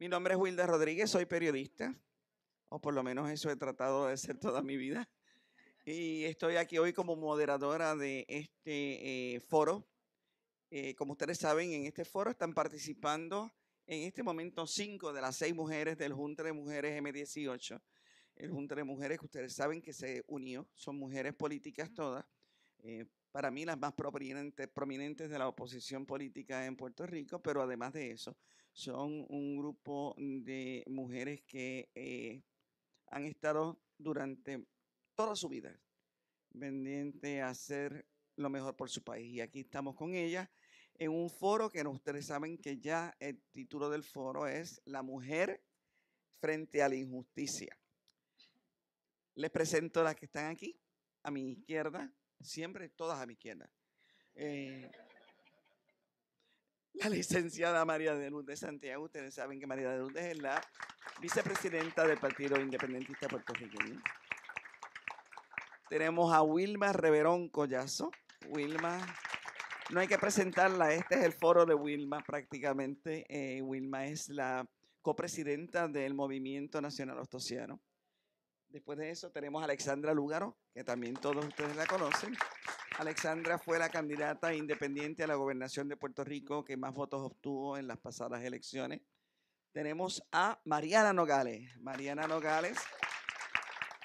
Mi nombre es Wilda Rodríguez, soy periodista, o por lo menos eso he tratado de ser toda mi vida. Y estoy aquí hoy como moderadora de este eh, foro. Eh, como ustedes saben, en este foro están participando en este momento cinco de las seis mujeres del Junta de Mujeres M18. El Junta de Mujeres que ustedes saben que se unió, son mujeres políticas todas. Eh, para mí las más prominentes de la oposición política en Puerto Rico, pero además de eso, son un grupo de mujeres que eh, han estado durante toda su vida pendiente a hacer lo mejor por su país. Y aquí estamos con ellas en un foro que ustedes saben que ya el título del foro es La mujer frente a la injusticia. Les presento las que están aquí, a mi izquierda, siempre todas a mi izquierda. Eh, la licenciada María de Lourdes Santiago. Ustedes saben que María de Lourdes es la vicepresidenta del Partido Independentista Puertorriqueño. Tenemos a Wilma Reverón Collazo. Wilma, no hay que presentarla, este es el foro de Wilma prácticamente. Eh, Wilma es la copresidenta del Movimiento Nacional Ostosiano. Después de eso tenemos a Alexandra Lúgaro, que también todos ustedes la conocen. Alexandra fue la candidata independiente a la gobernación de Puerto Rico que más votos obtuvo en las pasadas elecciones. Tenemos a Mariana Nogales. Mariana Nogales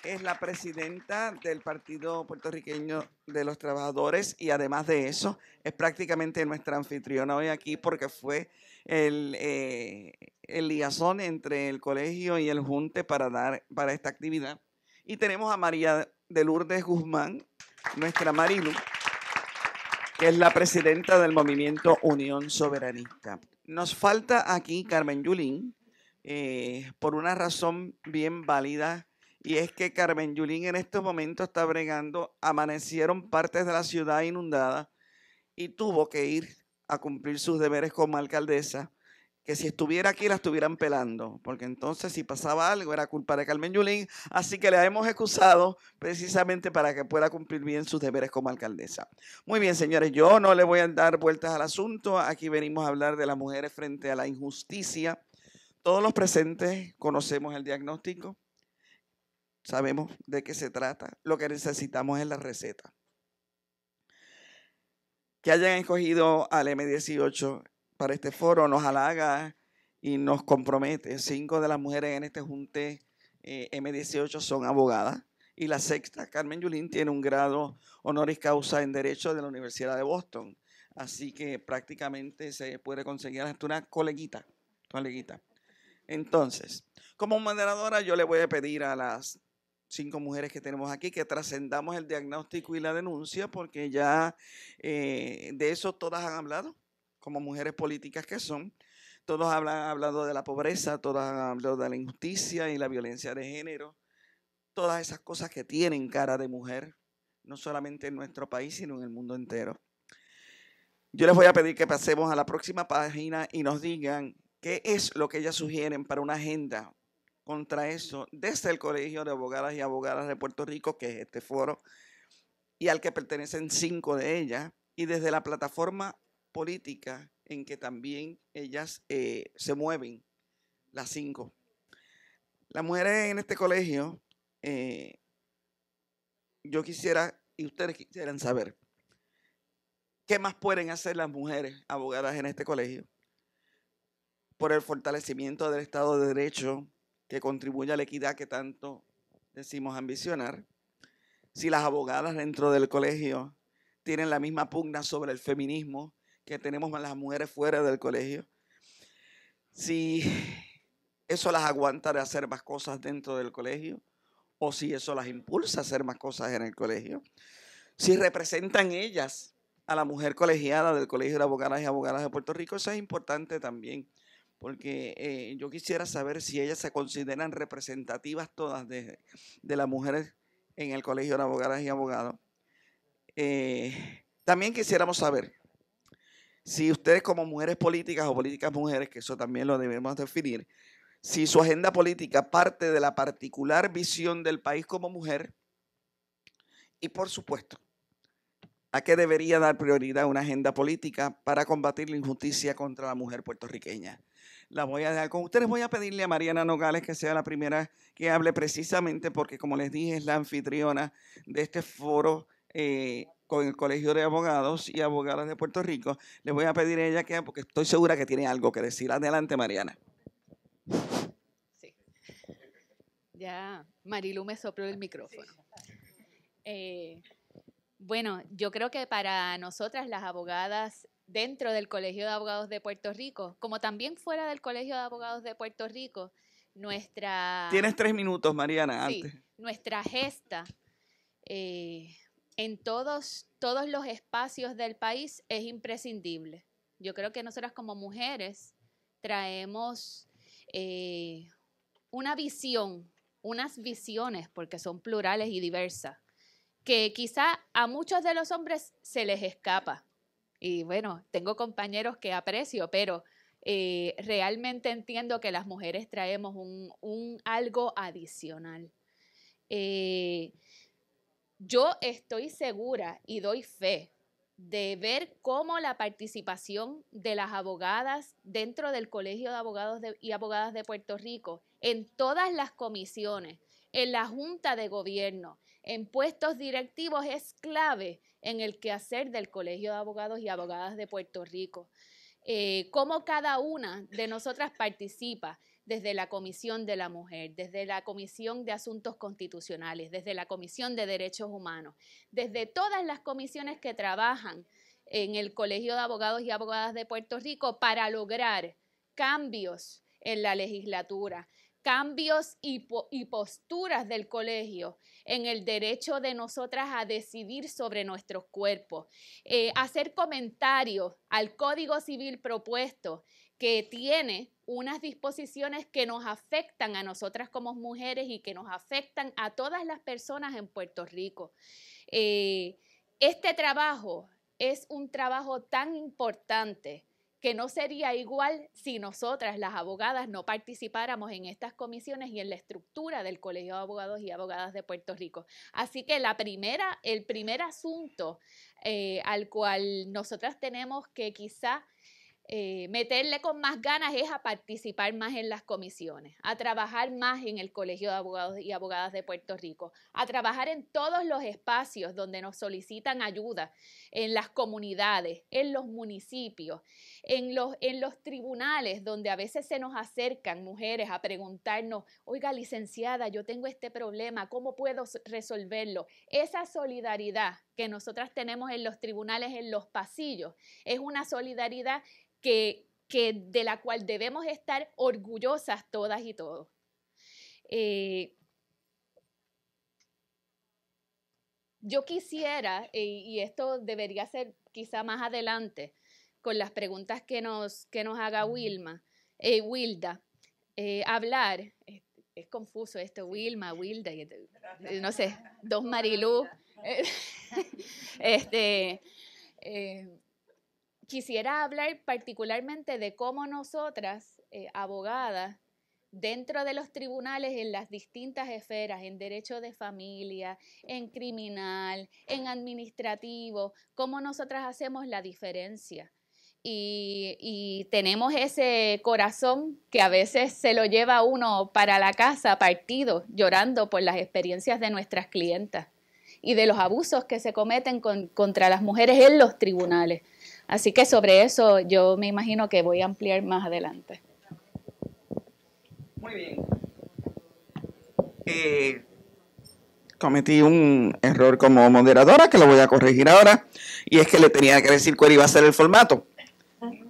es la presidenta del Partido Puertorriqueño de los Trabajadores y además de eso es prácticamente nuestra anfitriona hoy aquí porque fue el, eh, el liazón entre el colegio y el junte para dar para esta actividad. Y tenemos a María de Lourdes Guzmán, nuestra Marilu, que es la presidenta del movimiento Unión Soberanista. Nos falta aquí Carmen Yulín, eh, por una razón bien válida, y es que Carmen Yulín en estos momentos está bregando, amanecieron partes de la ciudad inundada y tuvo que ir a cumplir sus deberes como alcaldesa que si estuviera aquí la estuvieran pelando, porque entonces si pasaba algo era culpa de Carmen Yulín, así que la hemos excusado precisamente para que pueda cumplir bien sus deberes como alcaldesa. Muy bien, señores, yo no le voy a dar vueltas al asunto, aquí venimos a hablar de las mujeres frente a la injusticia. Todos los presentes conocemos el diagnóstico, sabemos de qué se trata, lo que necesitamos es la receta. Que hayan escogido al M18 para este foro nos halaga y nos compromete. Cinco de las mujeres en este junte eh, M18 son abogadas. Y la sexta, Carmen Yulín, tiene un grado honoris causa en Derecho de la Universidad de Boston. Así que prácticamente se puede conseguir hasta una coleguita. coleguita. Entonces, como moderadora, yo le voy a pedir a las cinco mujeres que tenemos aquí que trascendamos el diagnóstico y la denuncia, porque ya eh, de eso todas han hablado como mujeres políticas que son. Todos han hablado de la pobreza, todos han hablado de la injusticia y la violencia de género, todas esas cosas que tienen cara de mujer, no solamente en nuestro país, sino en el mundo entero. Yo les voy a pedir que pasemos a la próxima página y nos digan qué es lo que ellas sugieren para una agenda contra eso desde el Colegio de Abogadas y Abogadas de Puerto Rico, que es este foro, y al que pertenecen cinco de ellas, y desde la plataforma política en que también ellas eh, se mueven, las cinco. Las mujeres en este colegio, eh, yo quisiera, y ustedes quisieran saber, ¿qué más pueden hacer las mujeres abogadas en este colegio? Por el fortalecimiento del Estado de Derecho que contribuye a la equidad que tanto decimos ambicionar. Si las abogadas dentro del colegio tienen la misma pugna sobre el feminismo que tenemos las mujeres fuera del colegio, si eso las aguanta de hacer más cosas dentro del colegio o si eso las impulsa a hacer más cosas en el colegio, si representan ellas a la mujer colegiada del Colegio de Abogadas y Abogadas de Puerto Rico, eso es importante también, porque eh, yo quisiera saber si ellas se consideran representativas todas de, las mujeres en el Colegio de Abogadas y Abogados. Eh, también quisiéramos saber si ustedes como mujeres políticas o políticas mujeres, que eso también lo debemos definir, si su agenda política parte de la particular visión del país como mujer, y por supuesto, a qué debería dar prioridad una agenda política para combatir la injusticia contra la mujer puertorriqueña. La voy a dejar con ustedes. Voy a pedirle a Mariana Nogales que sea la primera que hable precisamente porque, como les dije, es la anfitriona de este foro eh, con el Colegio de Abogados y Abogadas de Puerto Rico. Le voy a pedir a ella que, porque estoy segura que tiene algo que decir. Adelante, Mariana. Sí. Ya, Marilu me sopló el micrófono. Eh, bueno, yo creo que para nosotras las abogadas dentro del Colegio de Abogados de Puerto Rico, como también fuera del Colegio de Abogados de Puerto Rico, nuestra... Tienes tres minutos, Mariana, sí, antes. Nuestra gesta eh, en todos, todos los espacios del país es imprescindible. Yo creo que nosotras como mujeres traemos eh, una visión, unas visiones, porque son plurales y diversas, que quizá a muchos de los hombres se les escapa. Y bueno, tengo compañeros que aprecio, pero eh, realmente entiendo que las mujeres traemos un, algo adicional. Eh, yo estoy segura y doy fe de ver cómo la participación de las abogadas dentro del Colegio de Abogados y Abogadas de Puerto Rico, en todas las comisiones, en la Junta de Gobierno, en puestos directivos, es clave en el quehacer del Colegio de Abogados y Abogadas de Puerto Rico. Eh, cómo cada una de nosotras participa desde la Comisión de la Mujer, desde la Comisión de Asuntos Constitucionales, desde la Comisión de Derechos Humanos, desde todas las comisiones que trabajan en el Colegio de Abogados y Abogadas de Puerto Rico para lograr cambios en la legislatura, cambios y, posturas del colegio en el derecho de nosotras a decidir sobre nuestros cuerpos, eh, hacer comentarios al Código Civil propuesto que tiene unas disposiciones que nos afectan a nosotras como mujeres y que nos afectan a todas las personas en Puerto Rico. Eh, este trabajo es un trabajo tan importante que no sería igual si nosotras, las abogadas, no participáramos en estas comisiones y en la estructura del Colegio de Abogados y Abogadas de Puerto Rico. Así que la primera, el primer asunto eh, al cual nosotras tenemos que quizá eh, meterle con más ganas es a participar más en las comisiones, a trabajar más en el Colegio de Abogados y Abogadas de Puerto Rico, a trabajar en todos los espacios donde nos solicitan ayuda, en las comunidades, en los municipios en los, tribunales donde a veces se nos acercan mujeres a preguntarnos, oiga licenciada, yo tengo este problema, ¿cómo puedo resolverlo? Esa solidaridad que nosotras tenemos en los tribunales, en los pasillos, es una solidaridad que, de la cual debemos estar orgullosas todas y todos. Eh, yo quisiera, eh, y esto debería ser quizá más adelante, con las preguntas que nos, haga Wilma, eh, Wilda. Eh, hablar, es, confuso esto, Wilma, Wilda, no sé, dos Marilú. este, eh, quisiera hablar particularmente de cómo nosotras, abogadas, dentro de los tribunales en las distintas esferas, en derecho de familia, en criminal, en administrativo, cómo nosotras hacemos la diferencia y, tenemos ese corazón que a veces se lo lleva uno para la casa partido, llorando por las experiencias de nuestras clientas y de los abusos que se cometen contra las mujeres en los tribunales. Así que sobre eso yo me imagino que voy a ampliar más adelante. Muy bien. Eh, cometí un error como moderadora que lo voy a corregir ahora y es que le tenía que decir cuál iba a ser el formato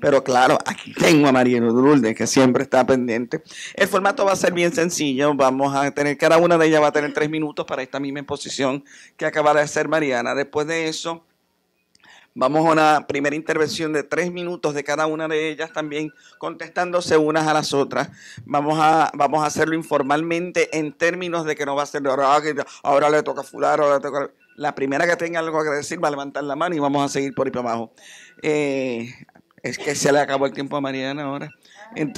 pero claro, aquí tengo a Mariana Dulde, que siempre está pendiente. El formato va a ser bien sencillo. Vamos a tener, cada una de ellas va a tener tres minutos para esta misma exposición que acaba de hacer Mariana. Después de eso, Vamos a una primera intervención de tres minutos de cada una de ellas, también contestándose unas a las otras. Vamos a, vamos a hacerlo informalmente en términos de que no va a ser ah, ahora le toca fular, ahora le toca. La primera que tenga algo que decir va a levantar la mano y vamos a seguir por ahí para abajo. Eh, es que se le acabó el tiempo a Mariana ahora. te lo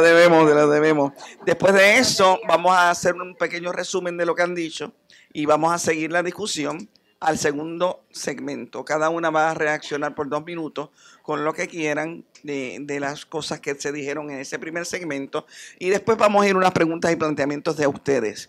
debemos, te lo debemos. Después de eso, vamos a hacer un pequeño resumen de lo que han dicho y vamos a seguir la discusión al segundo segmento. Cada una va a reaccionar por dos minutos con lo que quieran de, de, las cosas que se dijeron en ese primer segmento. Y después vamos a ir a unas preguntas y planteamientos de ustedes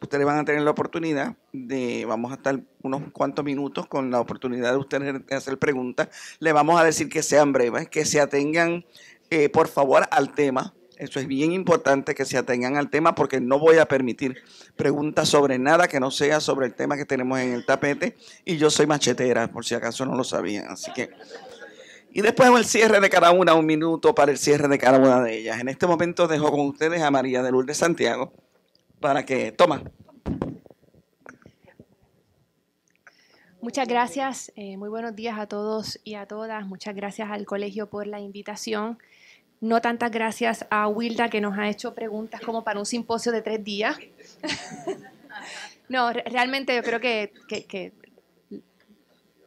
ustedes van a tener la oportunidad de, vamos a estar unos cuantos minutos con la oportunidad de ustedes hacer preguntas. Le vamos a decir que sean breves, que se atengan, eh, por favor, al tema. Eso es bien importante que se atengan al tema porque no voy a permitir preguntas sobre nada que no sea sobre el tema que tenemos en el tapete. Y yo soy machetera, por si acaso no lo sabían. Así que. Y después el cierre de cada una, un minuto para el cierre de cada una de ellas. En este momento dejo con ustedes a María de Lourdes Santiago para que toma. Muchas gracias, eh, muy buenos días a todos y a todas. Muchas gracias al colegio por la invitación. No tantas gracias a Wilda que nos ha hecho preguntas como para un simposio de tres días. no, realmente yo creo que,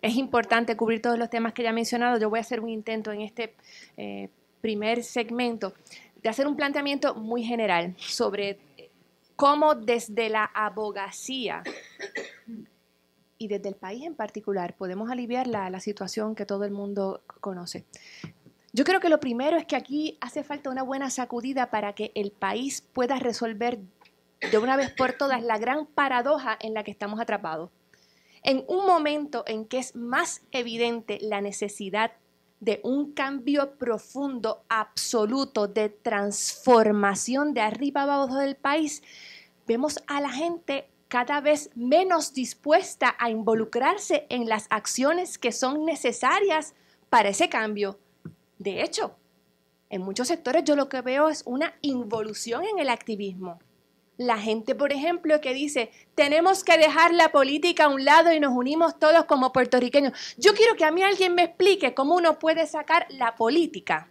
es importante cubrir todos los temas que ya he mencionado. Yo voy a hacer un intento en este eh, primer segmento de hacer un planteamiento muy general sobre cómo desde la abogacía y desde el país en particular podemos aliviar la, la, situación que todo el mundo conoce. Yo creo que lo primero es que aquí hace falta una buena sacudida para que el país pueda resolver de una vez por todas la gran paradoja en la que estamos atrapados. En un momento en que es más evidente la necesidad de un cambio profundo, absoluto, de transformación de arriba abajo del país, vemos a la gente cada vez menos dispuesta a involucrarse en las acciones que son necesarias para ese cambio. De hecho, en muchos sectores yo lo que veo es una involución en el activismo. La gente, por ejemplo, que dice, tenemos que dejar la política a un lado y nos unimos todos como puertorriqueños. Yo quiero que a mí alguien me explique cómo uno puede sacar la política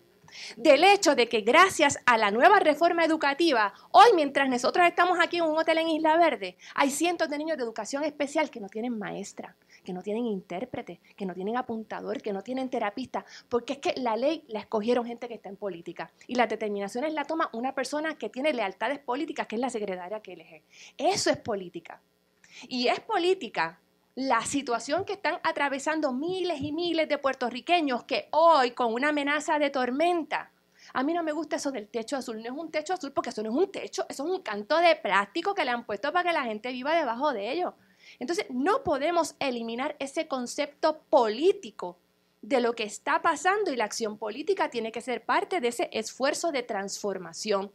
del hecho de que gracias a la nueva reforma educativa, hoy mientras nosotros estamos aquí en un hotel en Isla Verde, hay cientos de niños de educación especial que no tienen maestra, que no tienen intérprete, que no tienen apuntador, que no tienen terapista, porque es que la ley la escogieron gente que está en política y las determinaciones la toma una persona que tiene lealtades políticas, que es la secretaria que elige. Eso es política. Y es política la situación que están atravesando miles y miles de puertorriqueños que hoy con una amenaza de tormenta. A mí no me gusta eso del techo azul, no es un techo azul porque eso no es un techo, eso es un canto de plástico que le han puesto para que la gente viva debajo de ello. Entonces, no podemos eliminar ese concepto político de lo que está pasando y la acción política tiene que ser parte de ese esfuerzo de transformación.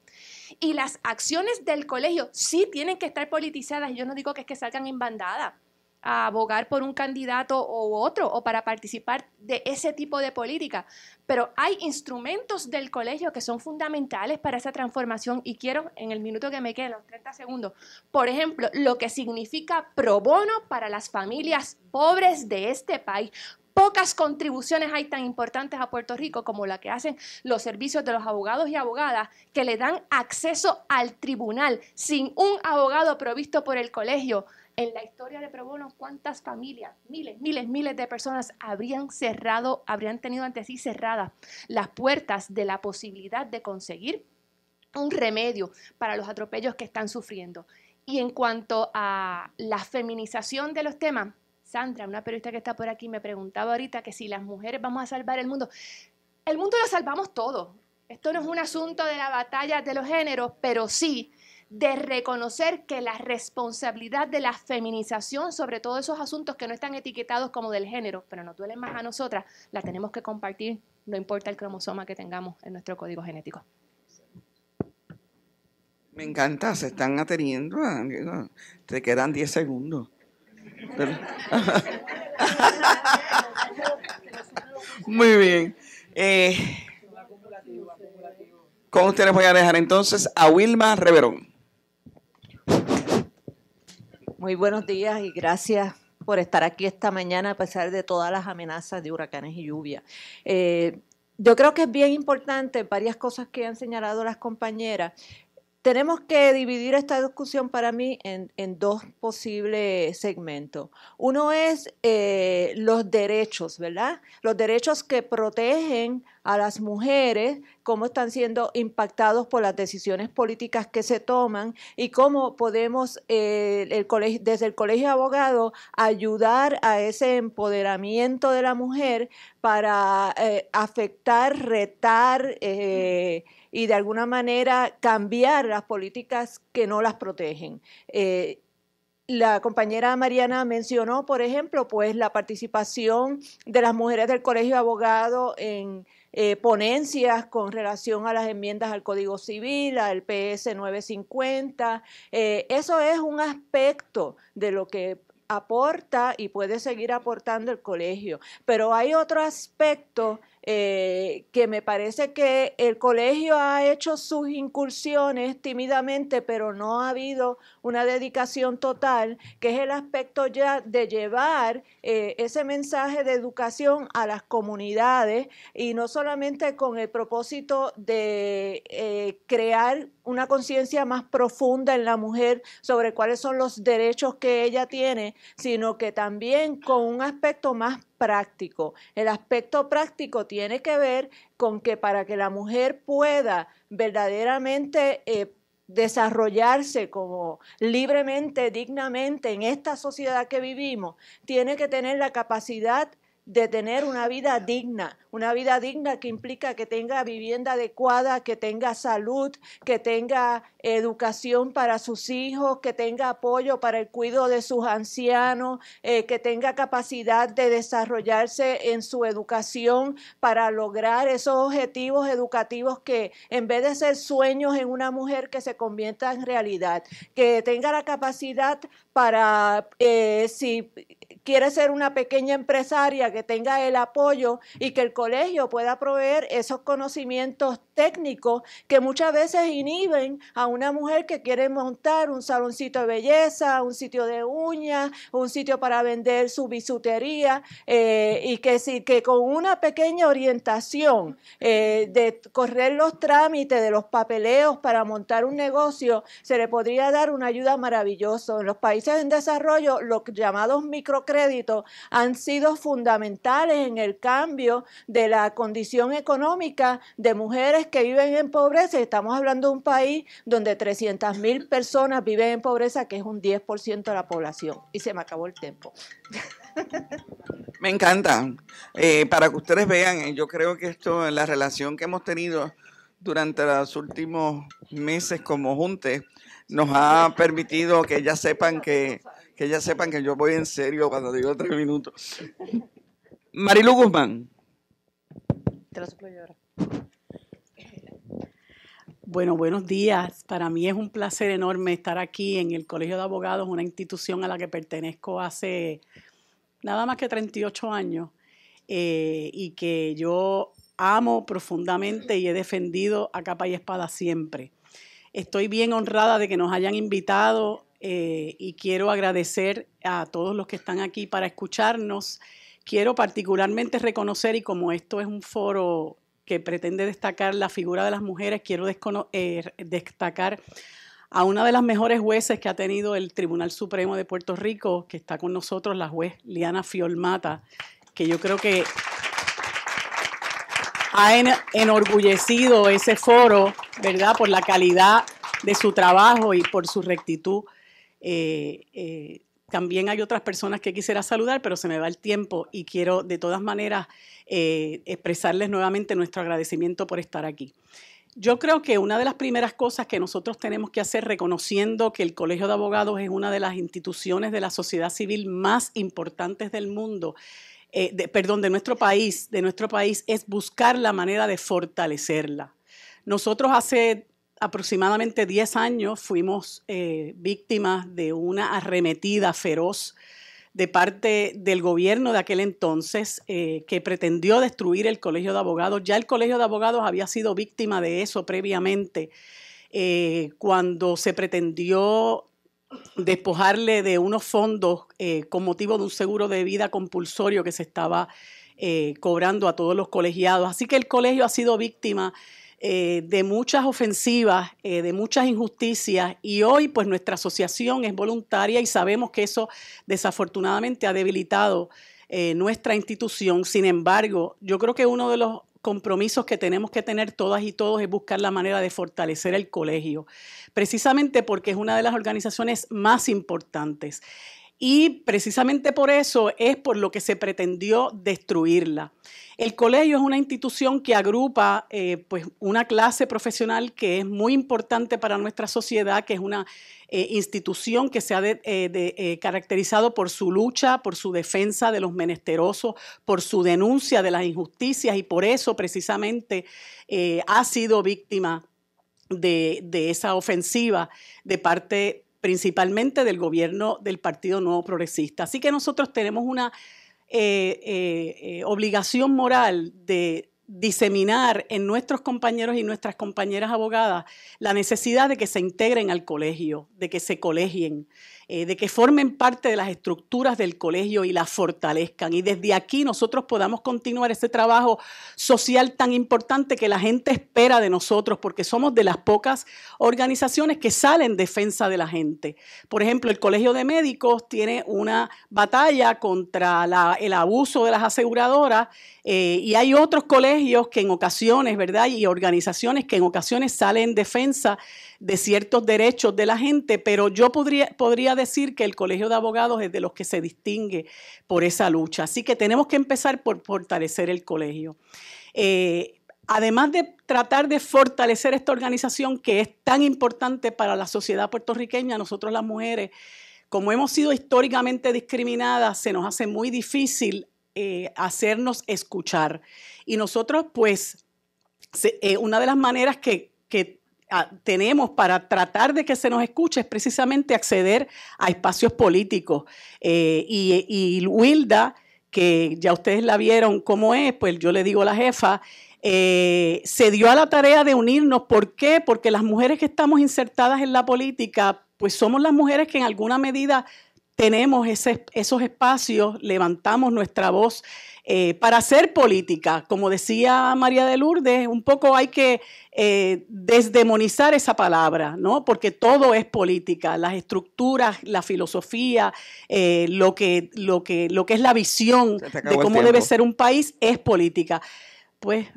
Y las acciones del colegio sí tienen que estar politizadas. Yo no digo que es que salgan en bandada abogar por un candidato u otro o para participar de ese tipo de política. Pero hay instrumentos del colegio que son fundamentales para esa transformación y quiero, en el minuto que me queda, los 30 segundos, por ejemplo, lo que significa pro bono para las familias pobres de este país pocas contribuciones hay tan importantes a Puerto Rico como la que hacen los servicios de los abogados y abogadas que le dan acceso al tribunal sin un abogado provisto por el colegio en la historia de Pro Bono, ¿cuántas familias, miles, miles, miles de personas habrían cerrado, habrían tenido ante sí cerradas las puertas de la posibilidad de conseguir un remedio para los atropellos que están sufriendo? Y en cuanto a la feminización de los temas, Sandra, una periodista que está por aquí, me preguntaba ahorita que si las mujeres vamos a salvar el mundo. El mundo lo salvamos todo. Esto no es un asunto de la batalla de los géneros, pero sí de reconocer que la responsabilidad de la feminización sobre todos esos asuntos que no están etiquetados como del género, pero nos duelen más a nosotras, la tenemos que compartir, no importa el cromosoma que tengamos en nuestro código genético. Me encanta, se están ateniendo, ah, te quedan 10 segundos. Muy bien. Eh, con ustedes voy a dejar entonces a Wilma Reverón. Muy buenos días y gracias por estar aquí esta mañana a pesar de todas las amenazas de huracanes y lluvia. Eh, yo creo que es bien importante varias cosas que han señalado las compañeras, tenemos que dividir esta discusión para mí en, dos posibles segmentos. Uno es eh, los derechos, ¿verdad? Los derechos que protegen a las mujeres, cómo están siendo impactados por las decisiones políticas que se toman y cómo podemos eh, desde el Colegio de Abogados ayudar a ese empoderamiento de la mujer para eh, afectar, retar y de alguna manera cambiar las políticas que no las protegen. Eh, la compañera Mariana mencionó, por ejemplo, pues la participación de las mujeres del Colegio de en eh, ponencias con relación a las enmiendas al Código Civil, al PS 950. Eh, eso es un aspecto de lo que aporta y puede seguir aportando el colegio. Pero hay otro aspecto eh, que me parece que el colegio ha hecho sus incursiones tímidamente, pero no ha habido una dedicación total, que es el aspecto ya de llevar eh, ese mensaje de educación a las comunidades y no solamente con el propósito de eh, crear una conciencia más profunda en la mujer sobre cuáles son los derechos que ella tiene, sino que también con un aspecto más práctico. El aspecto práctico tiene que ver con que para que la mujer pueda verdaderamente... Eh, desarrollarse como libremente, dignamente en esta sociedad que vivimos, tiene que tener la capacidad de tener una vida digna, una vida digna que implica que tenga vivienda adecuada, que tenga salud, que tenga educación para sus hijos, que tenga apoyo para el cuidado de sus ancianos, eh, que tenga capacidad de desarrollarse en su educación para lograr esos objetivos educativos que en vez de ser sueños en una mujer que se convierta en realidad, que tenga la capacidad para, eh, si quiere ser una pequeña empresaria que tenga el apoyo y que el colegio pueda proveer esos conocimientos técnicos que muchas veces inhiben a una mujer que quiere montar un saloncito de belleza, un sitio de uñas, un sitio para vender su bisutería eh, y que, con una pequeña orientación eh, de correr los trámites de los papeleos para montar un negocio, se le podría dar una ayuda maravillosa. En los países en desarrollo, los llamados micro crédito han sido fundamentales en el cambio de la condición económica de mujeres que viven en pobreza. Estamos hablando de un país donde 300 mil personas viven en pobreza, que es un 10% de la población. Y se me acabó el tiempo. Me encanta. Eh, para que ustedes vean, eh, yo creo que esto, eh, la relación que hemos tenido durante los últimos meses como juntes, nos ha permitido que ellas sepan que que ya sepan que yo voy en serio cuando digo tres minutos. Marilu Guzmán. Te lo ahora. Bueno, buenos días. Para mí es un placer enorme estar aquí en el Colegio de Abogados, una institución a la que pertenezco hace nada más que 38 años eh, y que yo amo profundamente y he defendido a capa y espada siempre. Estoy bien honrada de que nos hayan invitado eh, y quiero agradecer a todos los que están aquí para escucharnos. Quiero particularmente reconocer, y como esto es un foro que pretende destacar la figura de las mujeres, quiero eh, destacar a una de las mejores jueces que ha tenido el Tribunal Supremo de Puerto Rico, que está con nosotros, la juez Liana Fiolmata, que yo creo que ha enorgullecido ese foro, ¿verdad?, por la calidad de su trabajo y por su rectitud eh, eh, también hay otras personas que quisiera saludar, pero se me va el tiempo y quiero de todas maneras eh, expresarles nuevamente nuestro agradecimiento por estar aquí. Yo creo que una de las primeras cosas que nosotros tenemos que hacer, reconociendo que el Colegio de Abogados es una de las instituciones de la sociedad civil más importantes del mundo, perdón, de nuestro país, de nuestro país, es buscar la manera de fortalecerla. Nosotros hace aproximadamente 10 años fuimos eh, víctimas de una arremetida feroz de parte del gobierno de aquel entonces eh, que pretendió destruir el Colegio de Abogados. Ya el Colegio de Abogados había sido víctima de eso previamente eh, cuando se pretendió despojarle de unos fondos con motivo de un seguro de vida compulsorio que se estaba cobrando a todos los colegiados. Así que el colegio ha sido víctima eh, de muchas ofensivas, eh, de muchas injusticias y hoy pues nuestra asociación es voluntaria y sabemos que eso desafortunadamente ha debilitado eh, nuestra institución. Sin embargo, yo creo que uno de los compromisos que tenemos que tener todas y todos es buscar la manera de fortalecer el colegio, precisamente porque es una de las organizaciones más importantes y precisamente por eso es por lo que se pretendió destruirla. El colegio es una institución que agrupa eh, pues una clase profesional que es muy importante para nuestra sociedad, que es una eh, institución que se ha eh, caracterizado por su lucha, por su defensa de los menesterosos, por su denuncia de las injusticias y por eso precisamente ha sido víctima de, de, esa ofensiva de parte principalmente del gobierno del Partido Nuevo Progresista. Así que nosotros tenemos una eh, eh, eh, obligación moral de diseminar en nuestros compañeros y nuestras compañeras abogadas la necesidad de que se integren al colegio, de que se colegien. Eh, de que formen parte de las estructuras del colegio y las fortalezcan. Y desde aquí nosotros podamos continuar este trabajo social tan importante que la gente espera de nosotros, porque somos de las pocas organizaciones que salen en defensa de la gente. Por ejemplo, el Colegio de Médicos tiene una batalla contra el abuso de las aseguradoras eh, y hay otros colegios que en ocasiones, ¿verdad? Y organizaciones que en ocasiones salen en defensa de ciertos derechos de la gente, pero yo podría, podría decir que el Colegio de Abogados es de los que se distingue por esa lucha. Así que tenemos que empezar por fortalecer el colegio. Eh, además de tratar de fortalecer esta organización que es tan importante para la sociedad puertorriqueña, nosotros las mujeres, como hemos sido históricamente discriminadas, se nos hace muy difícil eh, hacernos escuchar. Y nosotros, pues, eh, una de las maneras que, que tenemos para tratar de que se nos escuche es precisamente acceder a espacios políticos. Eh, y, y Wilda, que ya ustedes la vieron cómo es, pues yo le digo a la jefa, eh, se dio a la tarea de unirnos. ¿Por qué? Porque las mujeres que estamos insertadas en la política, pues somos las mujeres que en alguna medida tenemos ese, esos espacios, levantamos nuestra voz eh, para hacer política. Como decía María de Lourdes, un poco hay que eh, desdemonizar esa palabra, ¿no? Porque todo es política, las estructuras, la filosofía, eh, lo, que, lo, que, lo que es la visión de cómo debe ser un país es política. Pues,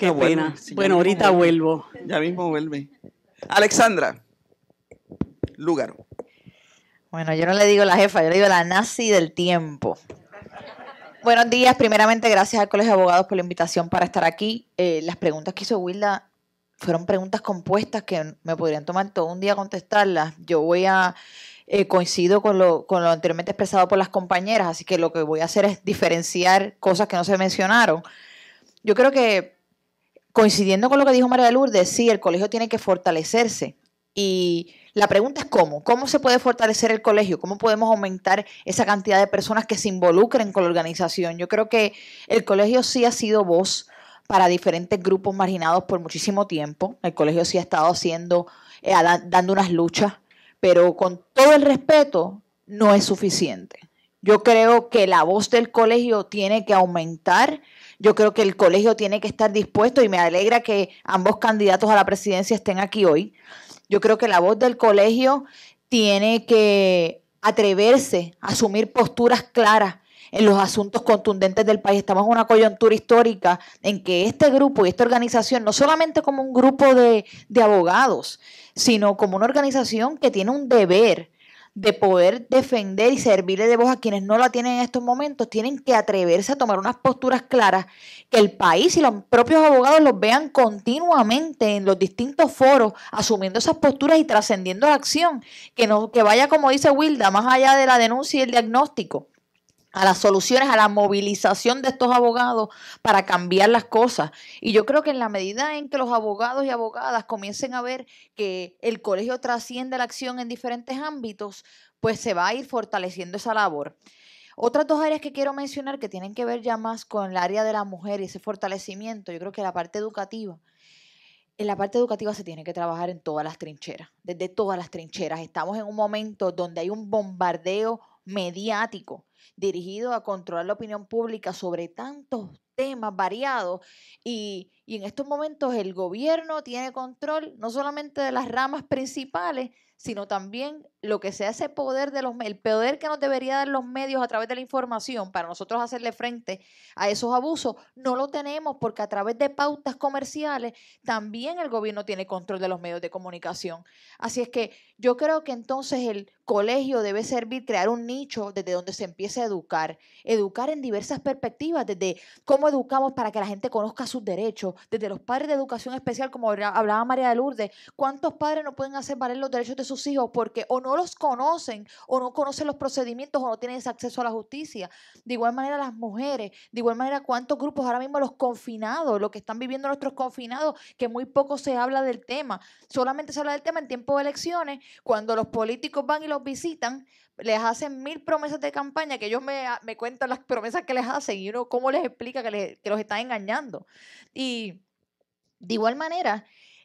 qué pena. bueno, ahorita vuelvo. Ya mismo vuelve. Alexandra, lugar bueno, yo no le digo la jefa, yo le digo la nazi del tiempo. Buenos días, primeramente gracias al Colegio de Abogados por la invitación para estar aquí. Eh, las preguntas que hizo Wilda fueron preguntas compuestas que me podrían tomar todo un día contestarlas. Yo voy a eh, coincido con lo, anteriormente expresado por las compañeras, así que lo que voy a hacer es diferenciar cosas que no se mencionaron. Yo creo que coincidiendo con lo que dijo María Lourdes, sí, el colegio tiene que fortalecerse y la pregunta es cómo, cómo se puede fortalecer el colegio, cómo podemos aumentar esa cantidad de personas que se involucren con la organización. Yo creo que el colegio sí ha sido voz para diferentes grupos marginados por muchísimo tiempo. El colegio sí ha estado haciendo, eh, dando unas luchas, pero con todo el respeto no es suficiente. Yo creo que la voz del colegio tiene que aumentar. Yo creo que el colegio tiene que estar dispuesto y me alegra que ambos candidatos a la presidencia estén aquí hoy. Yo creo que la voz del colegio tiene que atreverse a asumir posturas claras en los asuntos contundentes del país. Estamos en una coyuntura histórica en que este grupo y esta organización, no solamente como un grupo de, abogados, sino como una organización que tiene un deber de poder defender y servirle de voz a quienes no la tienen en estos momentos, tienen que atreverse a tomar unas posturas claras, que el país y los propios abogados los vean continuamente en los distintos foros, asumiendo esas posturas y trascendiendo la acción, que, no, que vaya, como dice Wilda, más allá de la denuncia y el diagnóstico a las soluciones, a la movilización de estos abogados para cambiar las cosas. Y yo creo que en la medida en que los abogados y abogadas comiencen a ver que el colegio trasciende la acción en diferentes ámbitos, pues se va a ir fortaleciendo esa labor. Otras dos áreas que quiero mencionar que tienen que ver ya más con el área de la mujer y ese fortalecimiento, yo creo que la parte educativa. En la parte educativa se tiene que trabajar en todas las trincheras, desde todas las trincheras. Estamos en un momento donde hay un bombardeo mediático dirigido a controlar la opinión pública sobre tantos temas variados y, y, en estos momentos el gobierno tiene control no solamente de las ramas principales, sino también lo que sea ese poder de los el poder que nos debería dar los medios a través de la información para nosotros hacerle frente a esos abusos, no lo tenemos porque a través de pautas comerciales también el gobierno tiene control de los medios de comunicación. Así es que yo creo que entonces el colegio debe servir crear un nicho desde donde se empiece a educar, educar en diversas perspectivas, desde cómo educamos para que la gente conozca sus derechos, desde los padres de educación especial, como hablaba María de Lourdes, cuántos padres no pueden hacer valer los derechos de sus hijos porque o no los conocen o no conocen los procedimientos o no tienen ese acceso a la justicia. De igual manera las mujeres, de igual manera cuántos grupos ahora mismo los confinados, lo que están viviendo nuestros confinados, que muy poco se habla del tema. Solamente se habla del tema en tiempo de elecciones, cuando los políticos van y los visitan, les hacen mil promesas de campaña, que ellos me, ah, cuentan las promesas que les hacen y uno cómo les explica que, les, que los están engañando. Y de igual manera,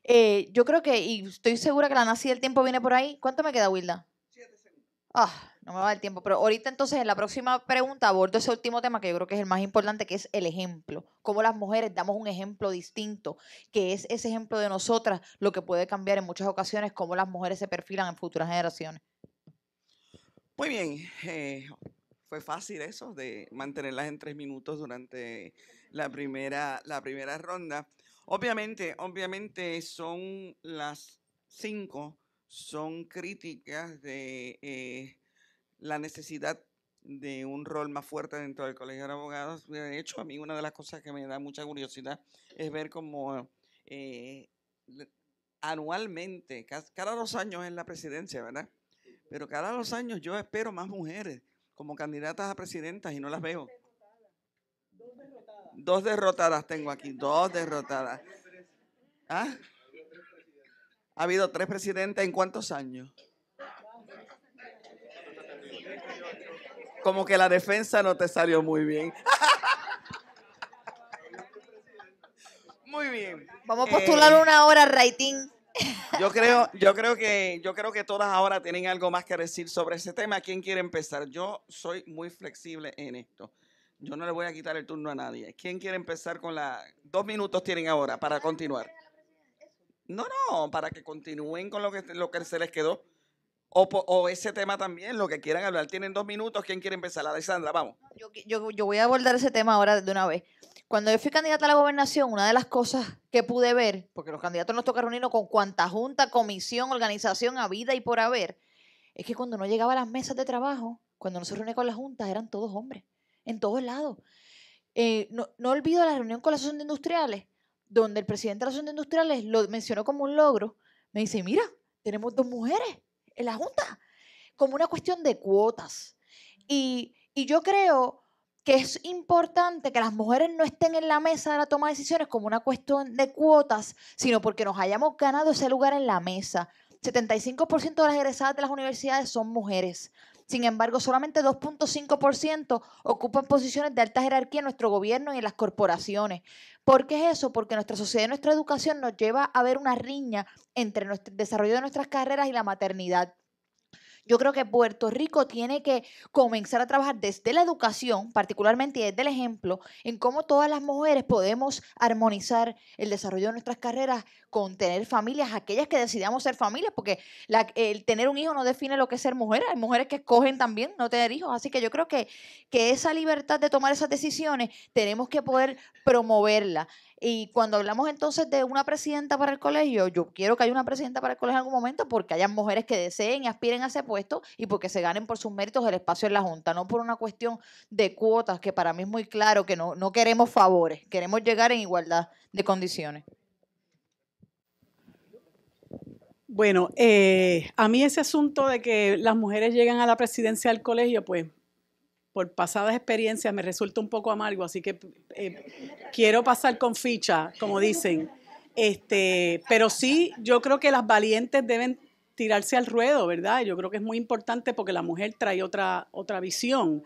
eh, yo creo que, y estoy segura que la nacida del tiempo viene por ahí. ¿Cuánto me queda, Wilda? Siete segundos. Ah, no me va el tiempo. Pero ahorita entonces en la próxima pregunta abordo ese último tema que yo creo que es el más importante, que es el ejemplo. Cómo las mujeres damos un ejemplo distinto, que es ese ejemplo de nosotras lo que puede cambiar en muchas ocasiones cómo las mujeres se perfilan en futuras generaciones. Muy bien. Eh, fue fácil eso de mantenerlas en tres minutos durante la primera, la primera ronda. Obviamente, obviamente son las cinco, son críticas de eh, la necesidad de un rol más fuerte dentro del Colegio de Abogados. De hecho, a mí una de las cosas que me da mucha curiosidad es ver cómo eh, anualmente, cada dos años en la presidencia, ¿verdad? Pero cada dos años yo espero más mujeres como candidatas a presidentas y no las veo. Dos derrotadas tengo aquí, dos derrotadas. ¿Ah? Ha habido tres presidentes en cuántos años? Como que la defensa no te salió muy bien. Muy bien. Vamos a eh, postular una hora rating. Yo creo, yo creo que, yo creo que todas ahora tienen algo más que decir sobre ese tema. ¿Quién quiere empezar? Yo soy muy flexible en esto. Yo no le voy a quitar el turno a nadie. ¿Quién quiere empezar con la... Dos minutos tienen ahora para continuar. No, no, para que continúen con lo que, lo que se les quedó. O, ese tema también, lo que quieran hablar. Tienen dos minutos. ¿Quién quiere empezar? Alexandra, vamos. Yo, yo, yo voy a abordar ese tema ahora de una vez. Cuando yo fui candidata a la gobernación, una de las cosas que pude ver, porque los candidatos nos toca reunirnos con cuanta junta, comisión, organización, a vida y por haber, es que cuando no llegaba a las mesas de trabajo, cuando no se reunía con las juntas, eran todos hombres en todos lados. Eh, no, no, olvido la reunión con la Asociación de Industriales, donde el presidente de la Asociación de Industriales lo mencionó como un logro. Me dice, mira, tenemos dos mujeres en la Junta, como una cuestión de cuotas. Y, y yo creo que es importante que las mujeres no estén en la mesa de la toma de decisiones como una cuestión de cuotas, sino porque nos hayamos ganado ese lugar en la mesa. 75% de las egresadas de las universidades son mujeres. Sin embargo, solamente 2.5% ocupan posiciones de alta jerarquía en nuestro gobierno y en las corporaciones. ¿Por qué es eso? Porque nuestra sociedad y nuestra educación nos lleva a ver una riña entre el desarrollo de nuestras carreras y la maternidad. Yo creo que Puerto Rico tiene que comenzar a trabajar desde la educación, particularmente desde el ejemplo, en cómo todas las mujeres podemos armonizar el desarrollo de nuestras carreras con tener familias, aquellas que decidamos ser familias, porque la, el tener un hijo no define lo que es ser mujer. Hay mujeres que escogen también no tener hijos. Así que yo creo que, que esa libertad de tomar esas decisiones tenemos que poder promoverla. Y cuando hablamos entonces de una presidenta para el colegio, yo quiero que haya una presidenta para el colegio en algún momento porque hayan mujeres que deseen y aspiren a ese puesto y porque se ganen por sus méritos el espacio en la Junta, no por una cuestión de cuotas, que para mí es muy claro que no, no queremos favores, queremos llegar en igualdad de condiciones. Bueno, eh, a mí ese asunto de que las mujeres llegan a la presidencia del colegio, pues por pasadas experiencias me resulta un poco amargo, así que eh, quiero pasar con ficha, como dicen. Este, pero sí, yo creo que las valientes deben tirarse al ruedo, ¿verdad? Yo creo que es muy importante porque la mujer trae otra, otra visión.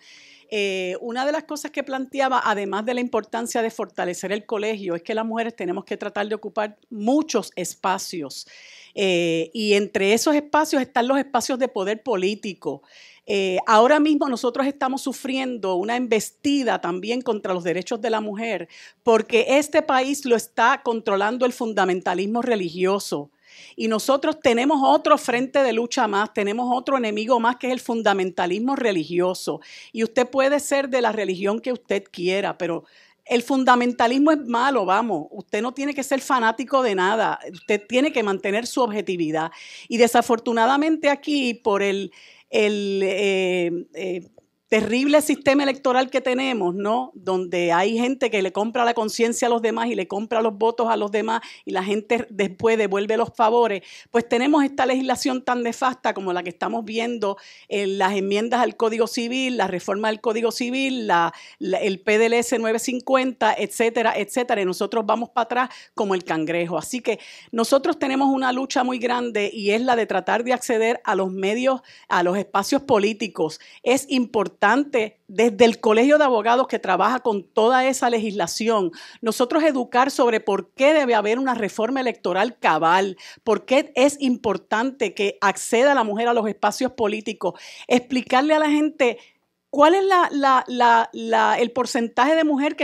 Eh, una de las cosas que planteaba, además de la importancia de fortalecer el colegio, es que las mujeres tenemos que tratar de ocupar muchos espacios. Eh, y entre esos espacios están los espacios de poder político. Eh, ahora mismo nosotros estamos sufriendo una embestida también contra los derechos de la mujer, porque este país lo está controlando el fundamentalismo religioso. Y nosotros tenemos otro frente de lucha más, tenemos otro enemigo más que es el fundamentalismo religioso. Y usted puede ser de la religión que usted quiera, pero el fundamentalismo es malo, vamos. Usted no tiene que ser fanático de nada. Usted tiene que mantener su objetividad. Y desafortunadamente aquí, por el, el eh, eh, terrible sistema electoral que tenemos, ¿no? Donde hay gente que le compra la conciencia a los demás y le compra los votos a los demás y la gente después devuelve los favores, pues tenemos esta legislación tan nefasta como la que estamos viendo en las enmiendas al Código Civil, la reforma del Código Civil, el PDLS 950, etcétera, etcétera, y nosotros vamos para atrás como el cangrejo. Así que nosotros tenemos una lucha muy grande y es la de tratar de acceder a los medios, a los espacios políticos. Es importante desde el Colegio de Abogados que trabaja con toda esa legislación. Nosotros educar sobre por qué debe haber una reforma electoral cabal, por qué es importante que acceda la mujer a los espacios políticos, explicarle a la gente ¿Cuál es el porcentaje de, mujeres que,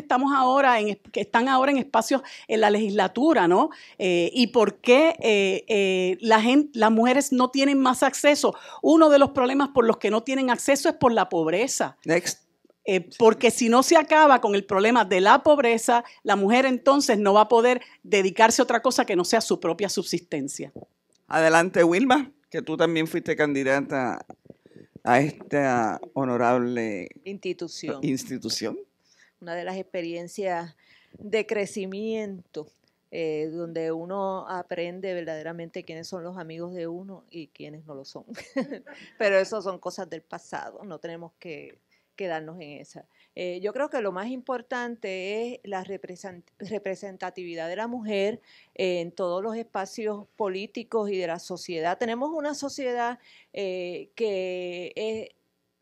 estamos ahora en, que están ahora en espacios en la legislatura, ¿no? Eh, ¿Y por qué eh, eh, las mujeres no tienen más acceso? Uno de los problemas por los que no tienen acceso es por la pobreza. porque si no se acaba con el problema de la pobreza, la mujer entonces no va a poder dedicarse a otra cosa que no sea su propia subsistencia. Adelante, Wilma, que tú también fuiste candidata a esta honorable institución. institución. Una de las experiencias de crecimiento eh, donde uno aprende verdaderamente quiénes son los amigos de uno y quiénes no lo son. Pero eso son cosas del pasado, no tenemos que quedarnos en esa. Eh, yo creo que lo más importante es la representatividad de la mujer en todos los espacios políticos y de la sociedad. Tenemos una sociedad eh, que,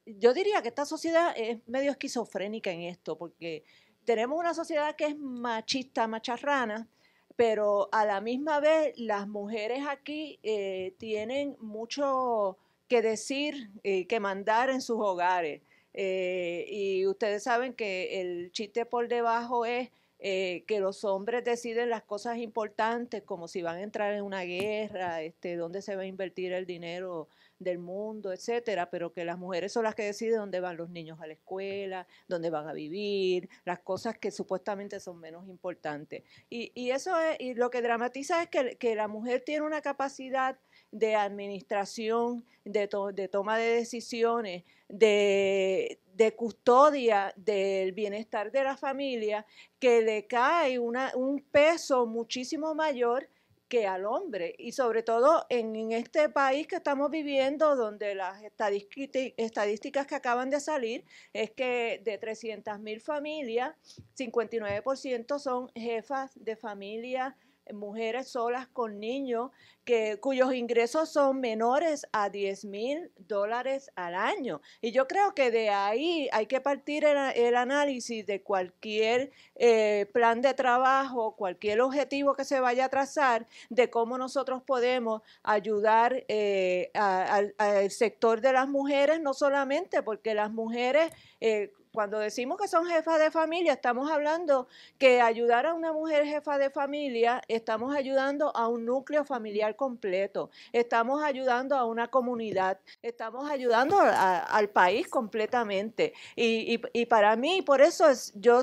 yo diría que esta sociedad es medio esquizofrénica en esto, porque tenemos una sociedad que es machista, macharrana, pero a la misma vez las mujeres aquí eh, tienen mucho que decir, eh, que mandar en sus hogares. Eh, y ustedes saben que el chiste por debajo es eh, que los hombres deciden las cosas importantes, como si van a entrar en una guerra, este, dónde se va a invertir el dinero del mundo, etcétera, pero que las mujeres son las que deciden dónde van los niños a la escuela, dónde van a vivir, las cosas que supuestamente son menos importantes. Y, eso es, y lo que dramatiza es que, que la mujer tiene una capacidad de administración, de, toma de decisiones, de, custodia del bienestar de la familia, que le cae un peso muchísimo mayor que al hombre. Y sobre todo en, en este país que estamos viviendo, donde las estadísticas que acaban de salir es que de 300.000 familias, 59% son jefas de familia mujeres solas con niños que, cuyos ingresos son menores a 10 mil dólares al año. Y yo creo que de ahí hay que partir el, análisis de cualquier eh, plan de trabajo, cualquier objetivo que se vaya a trazar, de cómo nosotros podemos ayudar eh, al sector de las mujeres, no solamente porque las mujeres, eh, cuando decimos que son jefas de familia, estamos hablando que ayudar a una mujer jefa de familia, estamos ayudando a un núcleo familiar completo, estamos ayudando a una comunidad, estamos ayudando al país completamente. Y, y para mí, por eso es, yo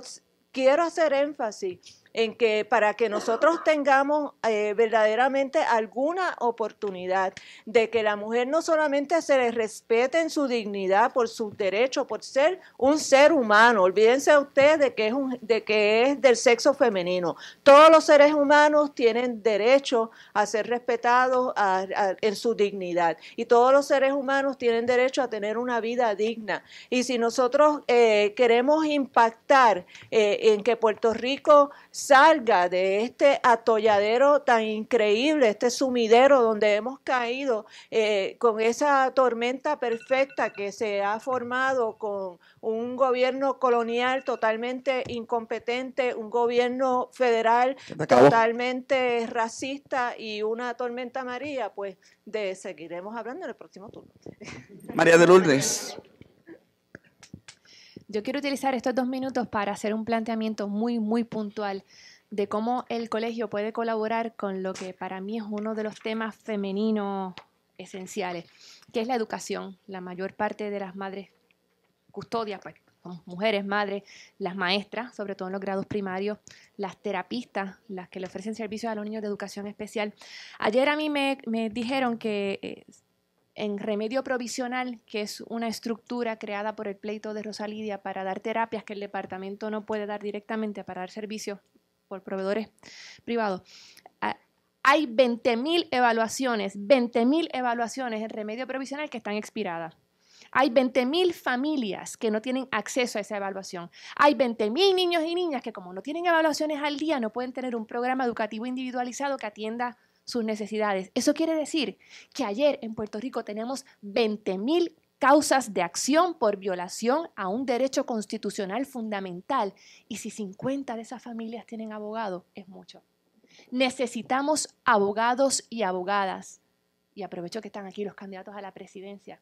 quiero hacer énfasis en que para que nosotros tengamos eh, verdaderamente alguna oportunidad de que la mujer no solamente se le respete en su dignidad por su derecho, por ser un ser humano, olvídense ustedes de que es, de que es del sexo femenino. Todos los seres humanos tienen derecho a ser respetados en su dignidad y todos los seres humanos tienen derecho a tener una vida digna. Y si nosotros eh, queremos impactar eh, en que Puerto Rico salga de este atolladero tan increíble, este sumidero donde hemos caído eh, con esa tormenta perfecta que se ha formado con un gobierno colonial totalmente incompetente, un gobierno federal totalmente racista y una tormenta María, pues de seguiremos hablando en el próximo turno. María de Lourdes. Yo quiero utilizar estos dos minutos para hacer un planteamiento muy, muy puntual de cómo el colegio puede colaborar con lo que para mí es uno de los temas femeninos esenciales, que es la educación. La mayor parte de las madres custodias, pues, mujeres, madres, las maestras, sobre todo en los grados primarios, las terapistas, las que le ofrecen servicios a los niños de educación especial. Ayer a mí me, dijeron que eh, en remedio provisional, que es una estructura creada por el pleito de Rosalidia para dar terapias que el departamento no puede dar directamente para dar servicios por proveedores privados. Ah, hay 20.000 evaluaciones, 20.000 evaluaciones en remedio provisional que están expiradas. Hay 20.000 familias que no tienen acceso a esa evaluación. Hay 20.000 niños y niñas que como no tienen evaluaciones al día no pueden tener un programa educativo individualizado que atienda sus necesidades. Eso quiere decir que ayer en Puerto Rico tenemos 20.000 causas de acción por violación a un derecho constitucional fundamental. Y si 50 de esas familias tienen abogado, es mucho. Necesitamos abogados y abogadas. Y aprovecho que están aquí los candidatos a la presidencia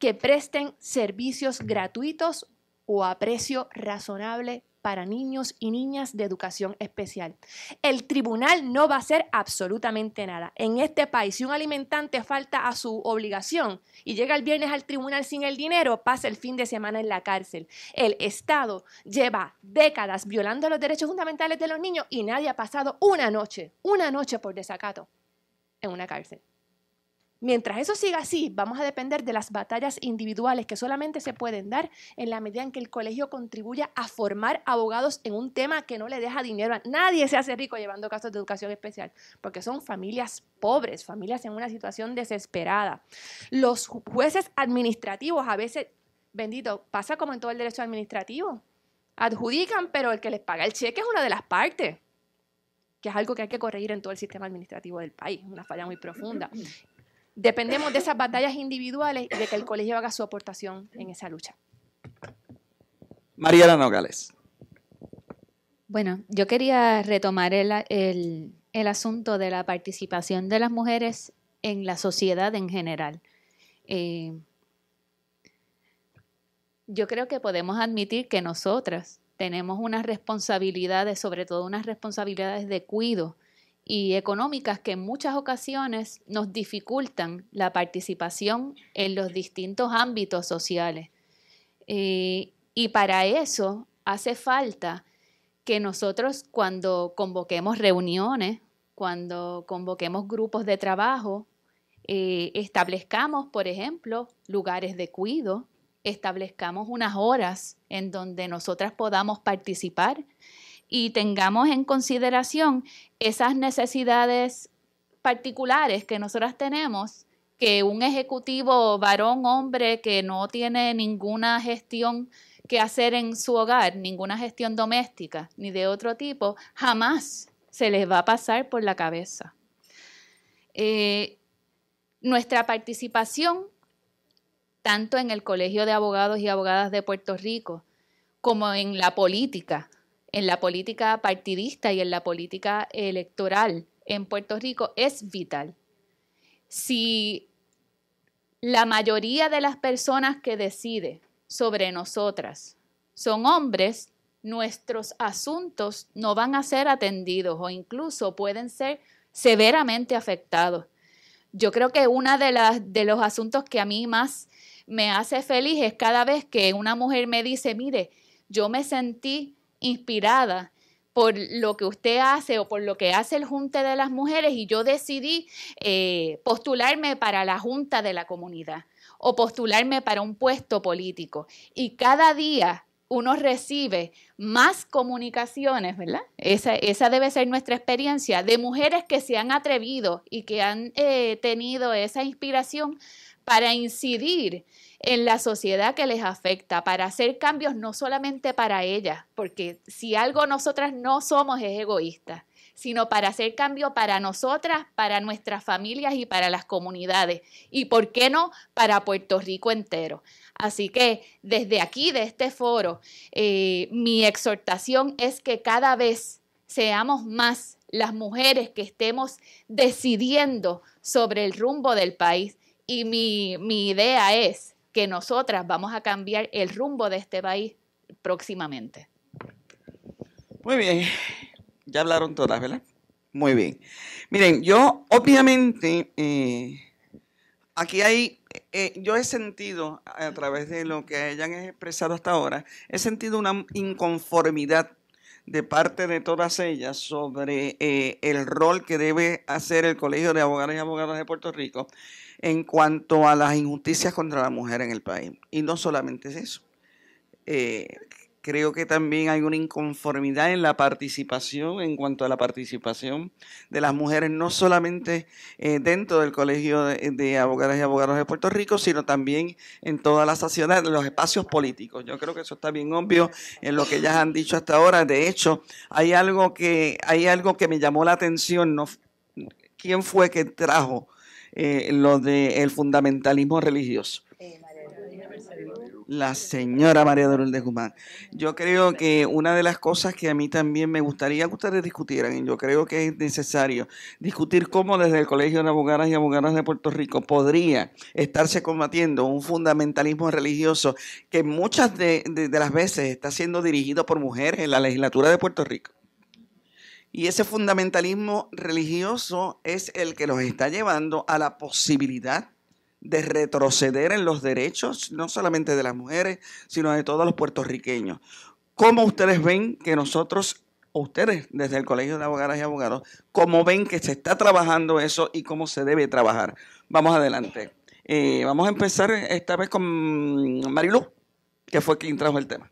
que presten servicios gratuitos o a precio razonable para niños y niñas de educación especial. El tribunal no va a hacer absolutamente nada. En este país, si un alimentante falta a su obligación y llega el viernes al tribunal sin el dinero, pasa el fin de semana en la cárcel. El Estado lleva décadas violando los derechos fundamentales de los niños y nadie ha pasado una noche, una noche por desacato en una cárcel. Mientras eso siga así, vamos a depender de las batallas individuales que solamente se pueden dar en la medida en que el colegio contribuya a formar abogados en un tema que no le deja dinero a nadie. Se hace rico llevando casos de educación especial, porque son familias pobres, familias en una situación desesperada. Los jueces administrativos a veces, bendito, pasa como en todo el derecho administrativo. Adjudican, pero el que les paga el cheque es una de las partes que es algo que hay que corregir en todo el sistema administrativo del país, una falla muy profunda dependemos de esas batallas individuales y de que el colegio haga su aportación en esa lucha. Mariela Nogales. Bueno, yo quería retomar el, asunto de la participación de las mujeres en la sociedad en general. Eh, yo creo que podemos admitir que nosotras tenemos unas responsabilidades, sobre todo unas responsabilidades de cuido y económicas que en muchas ocasiones nos dificultan la participación en los distintos ámbitos sociales. Eh, y para eso hace falta que nosotros cuando convoquemos reuniones, cuando convoquemos grupos de trabajo, eh, establezcamos, por ejemplo, lugares de cuido, establezcamos unas horas en donde nosotras podamos participar y tengamos en consideración esas necesidades particulares que nosotras tenemos, que un ejecutivo varón, hombre, que no tiene ninguna gestión que hacer en su hogar, ninguna gestión doméstica ni de otro tipo, jamás se les va a pasar por la cabeza. Eh, nuestra participación, tanto en el Colegio de Abogados y Abogadas de Puerto Rico como en la política, en la política partidista y en la política electoral en Puerto Rico es vital. Si la mayoría de las personas que decide sobre nosotras son hombres, nuestros asuntos no van a ser atendidos o incluso pueden ser severamente afectados. Yo creo que uno de, las, de los asuntos que a mí más me hace feliz es cada vez que una mujer me dice, mire, yo me sentí inspirada por lo que usted hace o por lo que hace el Junte de las Mujeres y yo decidí eh, postularme para la Junta de la Comunidad o postularme para un puesto político. Y cada día uno recibe más comunicaciones, ¿verdad? Esa, debe ser nuestra experiencia de mujeres que se han atrevido y que han eh, tenido esa inspiración para incidir en la sociedad que les afecta, para hacer cambios no solamente para ellas, porque si algo nosotras no somos es egoístas, sino para hacer cambio para nosotras, para nuestras familias y para las comunidades, y por qué no, para Puerto Rico entero. Así que desde aquí, de este foro, eh, mi exhortación es que cada vez seamos más las mujeres que estemos decidiendo sobre el rumbo del país. Y mi, mi idea es que nosotras vamos a cambiar el rumbo de este país próximamente. Muy bien, ya hablaron todas, ¿verdad? Muy bien. Miren, yo obviamente, eh, aquí hay, eh, eh, yo he sentido a través de lo que hayan expresado hasta ahora, he sentido una inconformidad de parte de todas ellas sobre el rol que debe hacer el Colegio de Abogados y Abogadas de Puerto Rico en cuanto a las injusticias contra la mujer en el país. Y no solamente es eso. Eh, creo que también hay una inconformidad en la participación, en cuanto a la participación de las mujeres, no solamente eh, dentro del Colegio de, Abogadas y Abogados de Puerto Rico, sino también en todas las acciones, en los espacios políticos. Yo creo que eso está bien obvio en lo que ellas han dicho hasta ahora. De hecho, hay algo que, hay algo que me llamó la atención. ¿Quién fue que trajo eh, lo del fundamentalismo religioso. La señora María Dolores de Guzmán. Yo creo que una de las cosas que a mí también me gustaría que ustedes discutieran, y yo creo que es necesario discutir cómo desde el Colegio de Abogadas y Abogadas de Puerto Rico podría estarse combatiendo un fundamentalismo religioso que muchas de las veces está siendo dirigido por mujeres en la legislatura de Puerto Rico. Y ese fundamentalismo religioso es el que los está llevando a la posibilidad de retroceder en los derechos, no solamente de las mujeres, sino de todos los puertorriqueños. ¿Cómo ustedes ven que nosotros, ustedes desde el Colegio de Abogadas y Abogados, cómo ven que se está trabajando eso y cómo se debe trabajar? Vamos adelante. Eh, vamos a empezar esta vez con Marilu, que fue quien trajo el tema.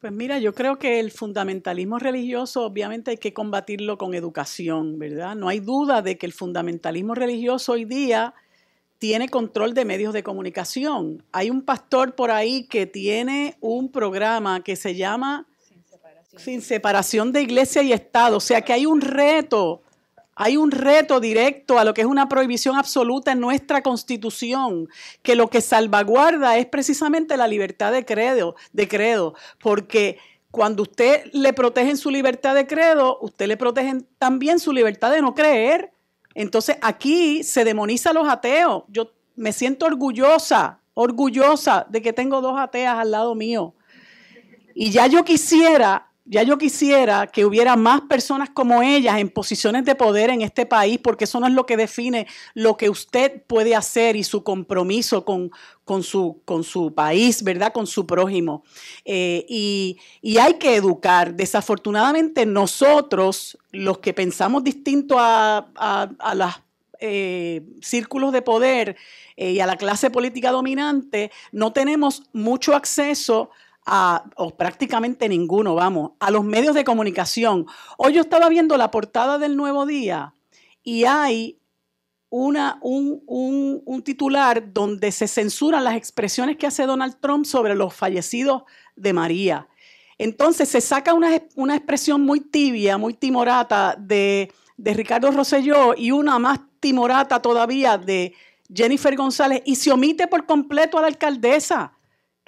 Pues mira, yo creo que el fundamentalismo religioso obviamente hay que combatirlo con educación, ¿verdad? No hay duda de que el fundamentalismo religioso hoy día tiene control de medios de comunicación. Hay un pastor por ahí que tiene un programa que se llama Sin separación, de iglesia y Estado, o sea que hay un reto hay un reto directo a lo que es una prohibición absoluta en nuestra constitución, que lo que salvaguarda es precisamente la libertad de credo, de credo porque cuando usted le protege su libertad de credo, usted le protege también su libertad de no creer. Entonces aquí se demoniza a los ateos. Yo me siento orgullosa, orgullosa de que tengo dos ateas al lado mío. Y ya yo quisiera ya yo quisiera que hubiera más personas como ellas en posiciones de poder en este país, porque eso no es lo que define lo que usted puede hacer y su compromiso con, con, su, con su, país, ¿verdad? Con su prójimo. Eh, y, hay que educar. Desafortunadamente nosotros, los que pensamos distinto a, a, las eh, círculos de poder eh, y a la clase política dominante, no tenemos mucho acceso a o prácticamente ninguno, vamos, a los medios de comunicación. Hoy yo estaba viendo la portada del Nuevo Día y hay una, un, un, titular donde se censuran las expresiones que hace Donald Trump sobre los fallecidos de María. Entonces se saca una, una expresión muy tibia, muy timorata de, de Ricardo Rosselló y una más timorata todavía de Jennifer González y se omite por completo a la alcaldesa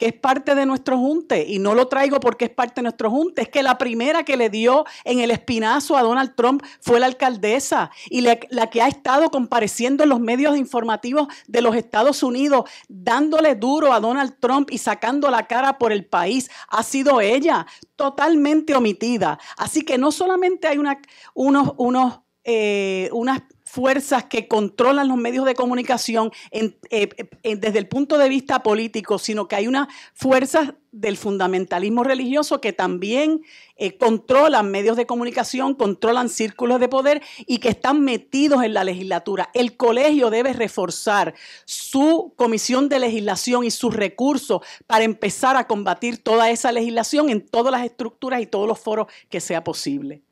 que es parte de nuestro junte, y no lo traigo porque es parte de nuestro junte, es que la primera que le dio en el espinazo a Donald Trump fue la alcaldesa y la, que ha estado compareciendo en los medios informativos de los Estados Unidos, dándole duro a Donald Trump y sacando la cara por el país, ha sido ella, totalmente omitida. Así que no solamente hay una, unos, unos, eh, unas fuerzas que controlan los medios de comunicación eh, eh, desde el punto de vista político, sino que hay unas fuerzas del fundamentalismo religioso que también eh, controlan medios de comunicación, controlan círculos de poder y que están metidos en la legislatura. El colegio debe reforzar su comisión de legislación y sus recursos para empezar a combatir toda esa legislación en todas las estructuras y todos los foros que sea posible.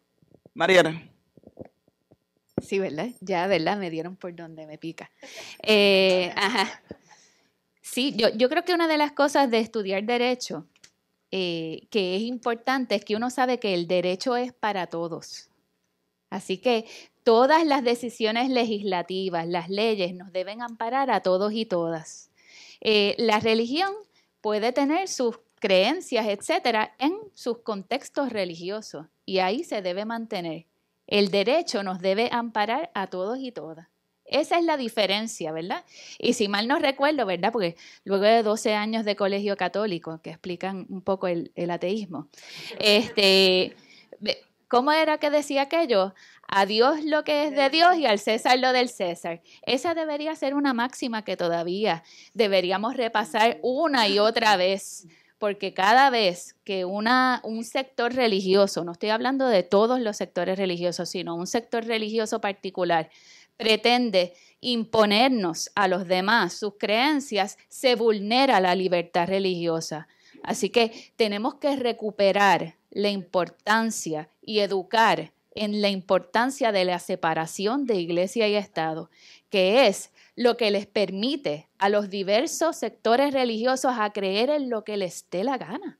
Mariana. Sí, ¿verdad? Ya, ¿verdad? Me dieron por donde me pica. Eh, ajá. Sí, yo, creo que una de las cosas de estudiar derecho eh, que es importante es que uno sabe que el derecho es para todos. Así que todas las decisiones legislativas, las leyes, nos deben amparar a todos y todas. Eh, la religión puede tener sus creencias, etcétera, en sus contextos religiosos y ahí se debe mantener. El derecho nos debe amparar a todos y todas. Esa es la diferencia, ¿verdad? Y si mal no recuerdo, ¿verdad? Porque luego de 12 años de colegio católico, que explican un poco el, ateísmo, este, ¿cómo era que decía aquello? A Dios lo que es de Dios y al César lo del César. Esa debería ser una máxima que todavía deberíamos repasar una y otra vez porque cada vez que un sector religioso, no estoy hablando de todos los sectores religiosos, sino un sector religioso particular, pretende imponernos a los demás sus creencias, se vulnera la libertad religiosa. Así que tenemos que recuperar la importancia y educar en la importancia de la separación de iglesia y Estado, que es lo que les permite a los diversos sectores religiosos a creer en lo que les dé la gana.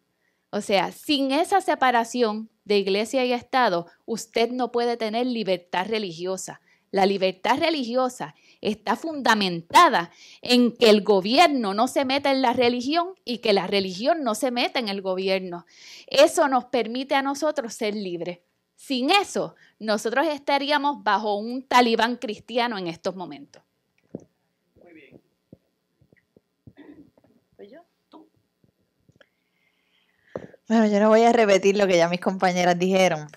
O sea, sin esa separación de iglesia y Estado, usted no puede tener libertad religiosa. La libertad religiosa está fundamentada en que el gobierno no se meta en la religión y que la religión no se meta en el gobierno. Eso nos permite a nosotros ser libres. Sin eso, nosotros estaríamos bajo un talibán cristiano en estos momentos. Bueno, yo no voy a repetir lo que ya mis compañeras dijeron,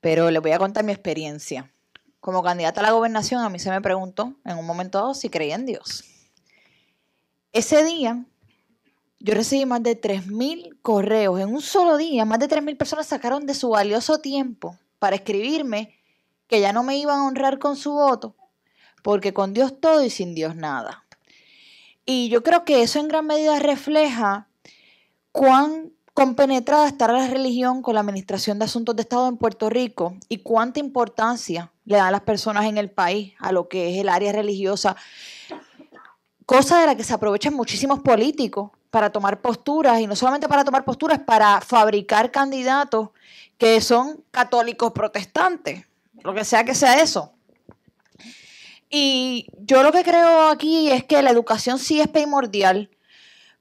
pero les voy a contar mi experiencia. Como candidata a la gobernación, a mí se me preguntó en un momento dado si creía en Dios. Ese día, yo recibí más de 3.000 correos en un solo día. Más de 3.000 personas sacaron de su valioso tiempo para escribirme que ya no me iban a honrar con su voto, porque con Dios todo y sin Dios nada. Y yo creo que eso en gran medida refleja cuán Compenetrada estar la religión con la Administración de Asuntos de Estado en Puerto Rico y cuánta importancia le dan las personas en el país a lo que es el área religiosa, cosa de la que se aprovechan muchísimos políticos para tomar posturas y no solamente para tomar posturas, para fabricar candidatos que son católicos protestantes, lo que sea que sea eso. Y yo lo que creo aquí es que la educación sí es primordial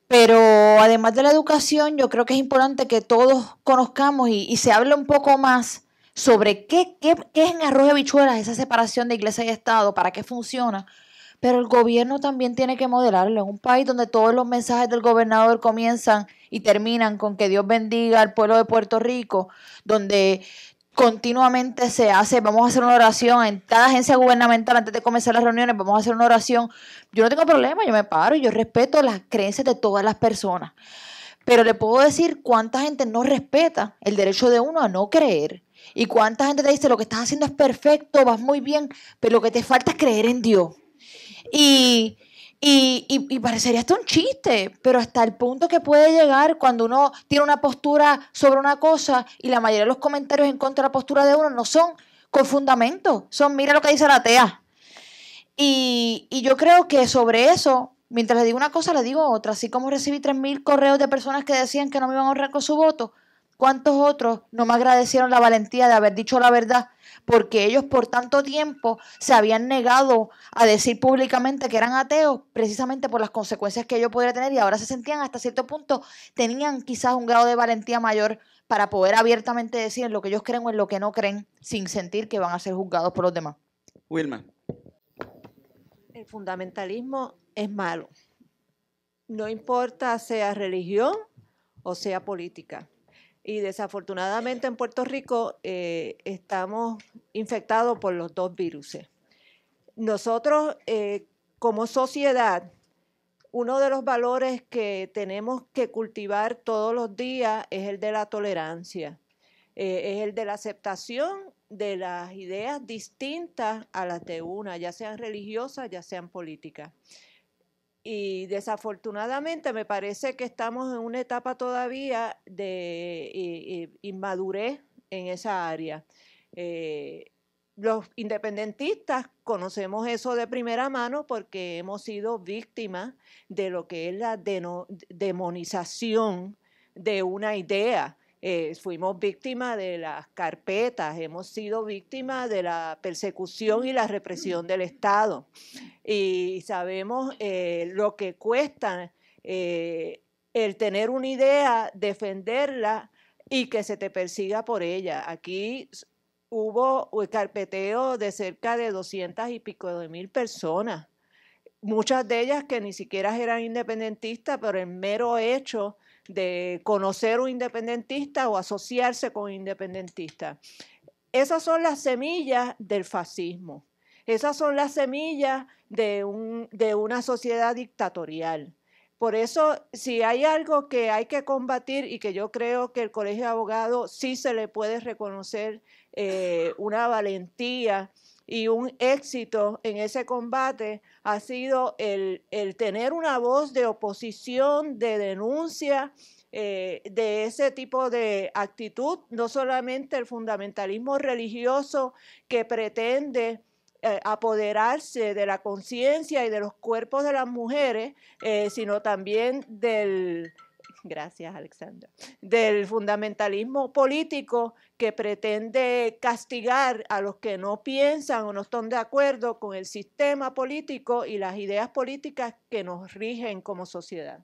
pero además de la educación, yo creo que es importante que todos conozcamos y, se hable un poco más sobre qué, es en arroz de habichuelas esa separación de iglesia y Estado, para qué funciona. Pero el gobierno también tiene que modelarlo. un país donde todos los mensajes del gobernador comienzan y terminan con que Dios bendiga al pueblo de Puerto Rico, donde continuamente se hace, vamos a hacer una oración en cada agencia gubernamental antes de comenzar las reuniones, vamos a hacer una oración. Yo no tengo problema, yo me paro y yo respeto las creencias de todas las personas. Pero le puedo decir cuánta gente no respeta el derecho de uno a no creer. Y cuánta gente te dice, lo que estás haciendo es perfecto, vas muy bien, pero lo que te falta es creer en Dios. Y y, parecería hasta un chiste, pero hasta el punto que puede llegar cuando uno tiene una postura sobre una cosa y la mayoría de los comentarios en contra de la postura de uno no son con fundamento, son mira lo que dice la TEA. Y, y yo creo que sobre eso, mientras le digo una cosa, le digo otra. Así como recibí 3.000 correos de personas que decían que no me iban a honrar con su voto, ¿cuántos otros no me agradecieron la valentía de haber dicho la verdad porque ellos por tanto tiempo se habían negado a decir públicamente que eran ateos, precisamente por las consecuencias que ellos podría tener, y ahora se sentían hasta cierto punto, tenían quizás un grado de valentía mayor para poder abiertamente decir lo que ellos creen o en lo que no creen, sin sentir que van a ser juzgados por los demás. Wilma. El fundamentalismo es malo. No importa sea religión o sea política y desafortunadamente en Puerto Rico eh, estamos infectados por los dos virus. Nosotros eh, como sociedad, uno de los valores que tenemos que cultivar todos los días es el de la tolerancia, eh, es el de la aceptación de las ideas distintas a las de una, ya sean religiosas, ya sean políticas. Y desafortunadamente me parece que estamos en una etapa todavía de inmadurez en esa área. Eh, los independentistas conocemos eso de primera mano porque hemos sido víctimas de lo que es la demonización de una idea eh, fuimos víctimas de las carpetas, hemos sido víctimas de la persecución y la represión del Estado. Y sabemos eh, lo que cuesta eh, el tener una idea, defenderla y que se te persiga por ella. Aquí hubo carpeteo de cerca de 200 y pico de mil personas, muchas de ellas que ni siquiera eran independentistas, pero el mero hecho de conocer un independentista o asociarse con un independentista. Esas son las semillas del fascismo. Esas son las semillas de, una sociedad dictatorial. Por eso, si hay algo que hay que combatir y que yo creo que el Colegio de Abogados sí se le puede reconocer eh, una valentía y un éxito en ese combate ha sido el, tener una voz de oposición, de denuncia, eh, de ese tipo de actitud, no solamente el fundamentalismo religioso que pretende eh, apoderarse de la conciencia y de los cuerpos de las mujeres, eh, sino también del, gracias Alexandra, del fundamentalismo político que pretende castigar a los que no piensan o no están de acuerdo con el sistema político y las ideas políticas que nos rigen como sociedad.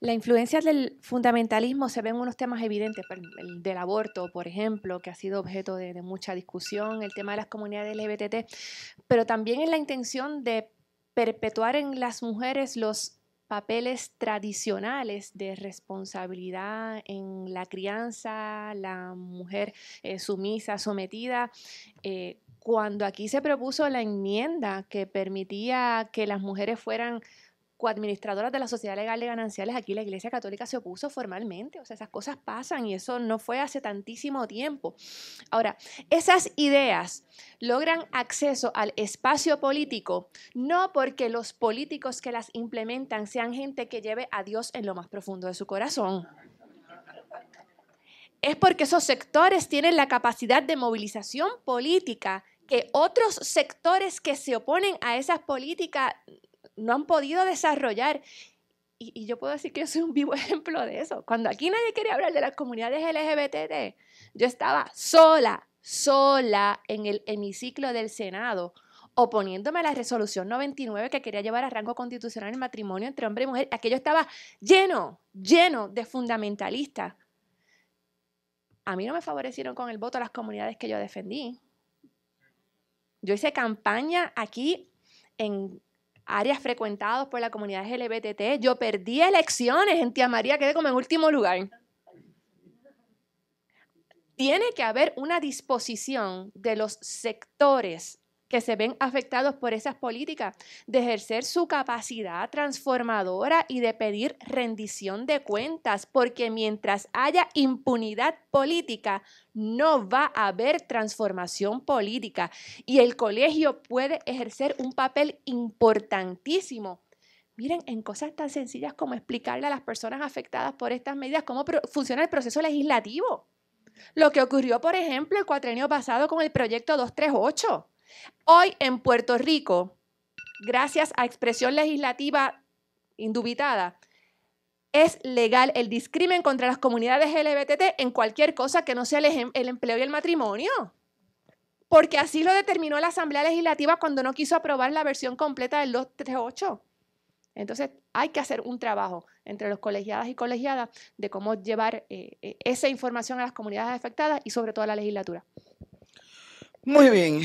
La influencia del fundamentalismo se ve en unos temas evidentes, el del aborto, por ejemplo, que ha sido objeto de, de mucha discusión, el tema de las comunidades LGBT, pero también en la intención de perpetuar en las mujeres los papeles tradicionales de responsabilidad en la crianza, la mujer eh, sumisa, sometida, eh, cuando aquí se propuso la enmienda que permitía que las mujeres fueran coadministradoras de la Sociedad Legal de Gananciales, aquí la Iglesia Católica se opuso formalmente. O sea, esas cosas pasan y eso no fue hace tantísimo tiempo. Ahora, esas ideas logran acceso al espacio político no porque los políticos que las implementan sean gente que lleve a Dios en lo más profundo de su corazón es porque esos sectores tienen la capacidad de movilización política que otros sectores que se oponen a esas políticas no han podido desarrollar. Y, yo puedo decir que yo soy un vivo ejemplo de eso. Cuando aquí nadie quería hablar de las comunidades LGBT, yo estaba sola, sola en el hemiciclo del Senado oponiéndome a la resolución 99 que quería llevar a rango constitucional el matrimonio entre hombre y mujer. Aquello estaba lleno, lleno de fundamentalistas. A mí no me favorecieron con el voto las comunidades que yo defendí. Yo hice campaña aquí en áreas frecuentadas por la comunidad LGBT. Yo perdí elecciones en Tía María, quedé como en último lugar. Tiene que haber una disposición de los sectores que se ven afectados por esas políticas, de ejercer su capacidad transformadora y de pedir rendición de cuentas, porque mientras haya impunidad política, no va a haber transformación política y el colegio puede ejercer un papel importantísimo Miren, en cosas tan sencillas como explicarle a las personas afectadas por estas medidas cómo funciona el proceso legislativo. Lo que ocurrió, por ejemplo, el cuatrenio pasado con el proyecto 238. Hoy en Puerto Rico, gracias a expresión legislativa indubitada, es legal el discrimen contra las comunidades LGBT en cualquier cosa que no sea el, empleo y el matrimonio. Porque así lo determinó la Asamblea Legislativa cuando no quiso aprobar la versión completa del 238. Entonces, hay que hacer un trabajo entre los colegiadas y colegiadas de cómo llevar eh, eh, esa información a las comunidades afectadas y sobre todo a la legislatura. Muy bien,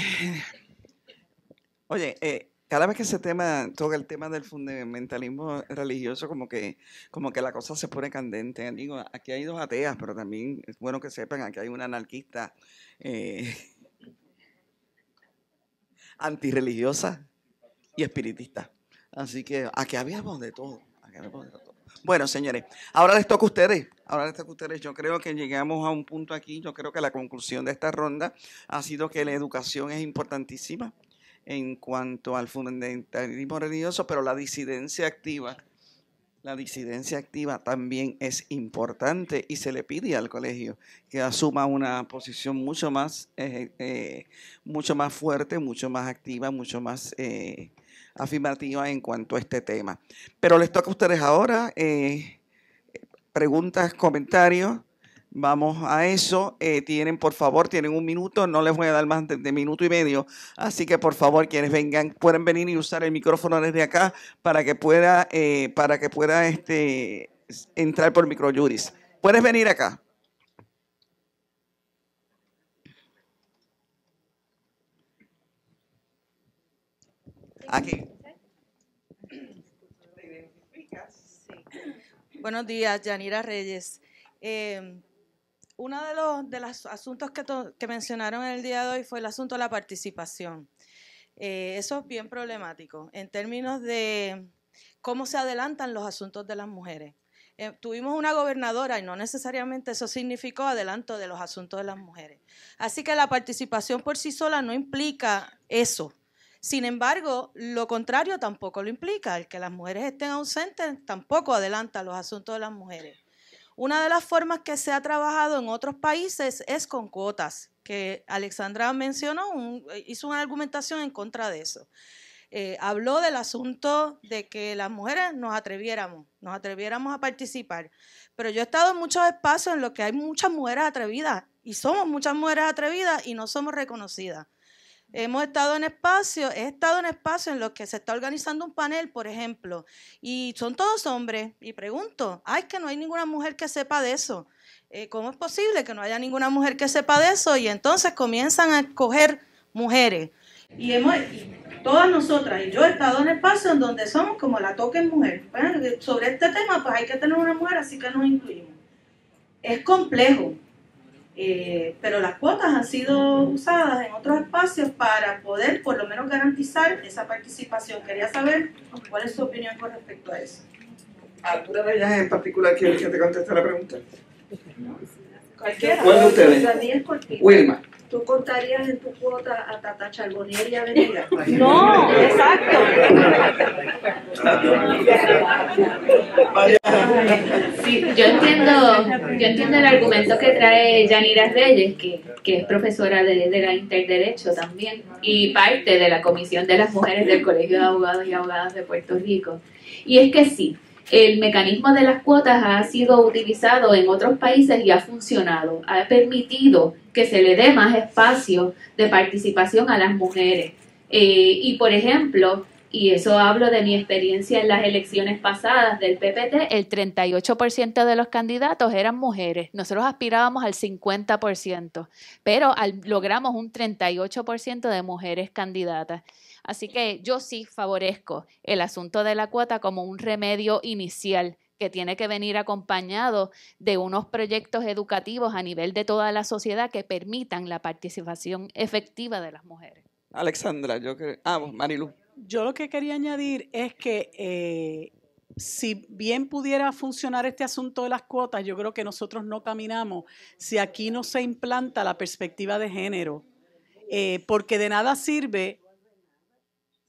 Oye, eh, cada vez que se tema toca el tema del fundamentalismo religioso, como que, como que la cosa se pone candente. Digo, aquí hay dos ateas, pero también es bueno que sepan, aquí hay una anarquista eh, antirreligiosa y espiritista. Así que aquí habíamos de todo. de todo. Bueno, señores, ahora les toca a ustedes. Ahora les toca a ustedes. Yo creo que llegamos a un punto aquí. Yo creo que la conclusión de esta ronda ha sido que la educación es importantísima en cuanto al fundamentalismo religioso, pero la disidencia activa, la disidencia activa también es importante y se le pide al colegio que asuma una posición mucho más, eh, eh, mucho más fuerte, mucho más activa, mucho más eh, afirmativa en cuanto a este tema. Pero les toca a ustedes ahora preguntas, comentarios. Vamos a eso. Eh, tienen, por favor, tienen un minuto. No les voy a dar más de, minuto y medio. Así que, por favor, quienes vengan, pueden venir y usar el micrófono desde acá para que pueda, eh, para que pueda este, entrar por microjuris. Puedes venir acá. Aquí. Buenos días, Yanira Reyes. Eh, uno de los, de los asuntos que, mencionaron en mencionaron el día de hoy fue el asunto de la participación. Eh, eso es bien problemático en términos de cómo se adelantan los asuntos de las mujeres. Eh, tuvimos una gobernadora y no necesariamente eso significó adelanto de los asuntos de las mujeres. Así que la participación por sí sola no implica eso. Sin embargo, lo contrario tampoco lo implica. El que las mujeres estén ausentes tampoco adelanta los asuntos de las mujeres. Una de las formas que se ha trabajado en otros países es con cuotas, que Alexandra mencionó, hizo una argumentación en contra de eso. Eh, habló del asunto de que las mujeres nos atreviéramos, nos atreviéramos a participar. Pero yo he estado en muchos espacios en los que hay muchas mujeres atrevidas y somos muchas mujeres atrevidas y no somos reconocidas. Hemos estado en espacios, he estado en espacios en los que se está organizando un panel, por ejemplo, y son todos hombres. Y pregunto, ay, que no hay ninguna mujer que sepa de eso. Eh, ¿Cómo es posible que no haya ninguna mujer que sepa de eso? Y entonces comienzan a escoger mujeres. Y hemos, todas nosotras, y yo he estado en espacios en donde somos como la toquen mujer. sobre este tema, pues hay que tener una mujer, así que nos incluimos. Es complejo, eh, pero las cuotas han sido usadas en otros espacios para poder por lo menos garantizar esa participación. Quería saber cuál es su opinión con respecto a eso. ¿Alguna de ellas en particular quiere que te conteste la pregunta? Cualquiera. ¿Cuál Wilma. ¿Tú contarías en tu cuota a Tata Charbonier y a Venegas? no, exacto. yo entiendo, el argumento que trae Yanira Reyes, que, es profesora de, de la Interderecho también, y parte de la Comisión de las Mujeres del Colegio de Abogados y Abogadas de Puerto Rico. Y es que sí, el mecanismo de las cuotas ha sido utilizado en otros países y ha funcionado, ha permitido que se le dé más espacio de participación a las mujeres. Eh, y por ejemplo, y eso hablo de mi experiencia en las elecciones pasadas del PPT, el 38% de los candidatos eran mujeres. Nosotros aspirábamos al 50%, pero logramos un 38% de mujeres candidatas. Así que yo sí favorezco el asunto de la cuota como un remedio inicial que tiene que venir acompañado de unos proyectos educativos a nivel de toda la sociedad que permitan la participación efectiva de las mujeres. Alexandra, yo que... Ah, Marilu. Yo lo que quería añadir es que eh, si bien pudiera funcionar este asunto de las cuotas, yo creo que nosotros no caminamos si aquí no se implanta la perspectiva de género, eh, porque de nada sirve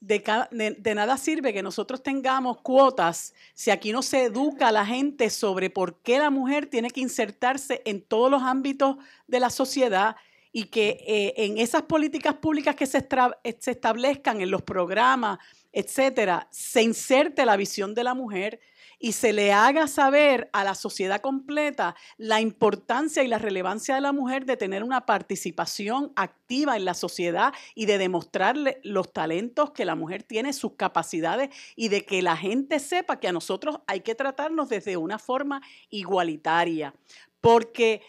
de, nada sirve que nosotros tengamos cuotas si aquí no se educa a la gente sobre por qué la mujer tiene que insertarse en todos los ámbitos de la sociedad y que eh, en esas políticas públicas que se, eh, se establezcan, en los programas, etcétera, se inserte la visión de la mujer y se le haga saber a la sociedad completa la importancia y la relevancia de la mujer de tener una participación activa en la sociedad y de demostrarle los talentos que la mujer tiene, sus capacidades y de que la gente sepa que a nosotros hay que tratarnos desde una forma igualitaria. Porque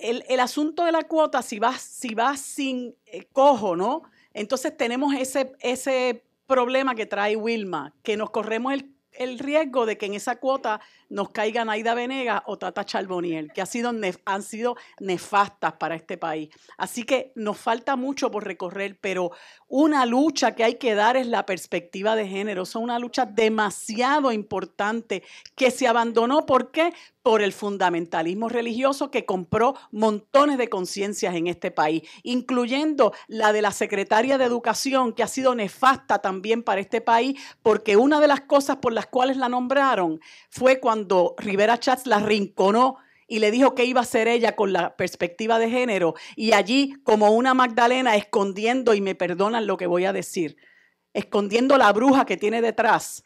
el, asunto de la cuota, si va, si va sin eh, cojo, ¿no? Entonces tenemos ese, ese problema que trae Wilma, que nos corremos el el riesgo de que en esa cuota nos caigan Aida Venegas o Tata Charboniel, que ha sido han sido nefastas para este país. Así que nos falta mucho por recorrer, pero una lucha que hay que dar es la perspectiva de género. Es una lucha demasiado importante que se abandonó. ¿Por qué? por el fundamentalismo religioso que compró montones de conciencias en este país, incluyendo la de la secretaria de Educación, que ha sido nefasta también para este país, porque una de las cosas por las cuales la nombraron fue cuando cuando Rivera Chats la rinconó y le dijo que iba a ser ella con la perspectiva de género. Y allí, como una Magdalena, escondiendo, y me perdonan lo que voy a decir, escondiendo la bruja que tiene detrás,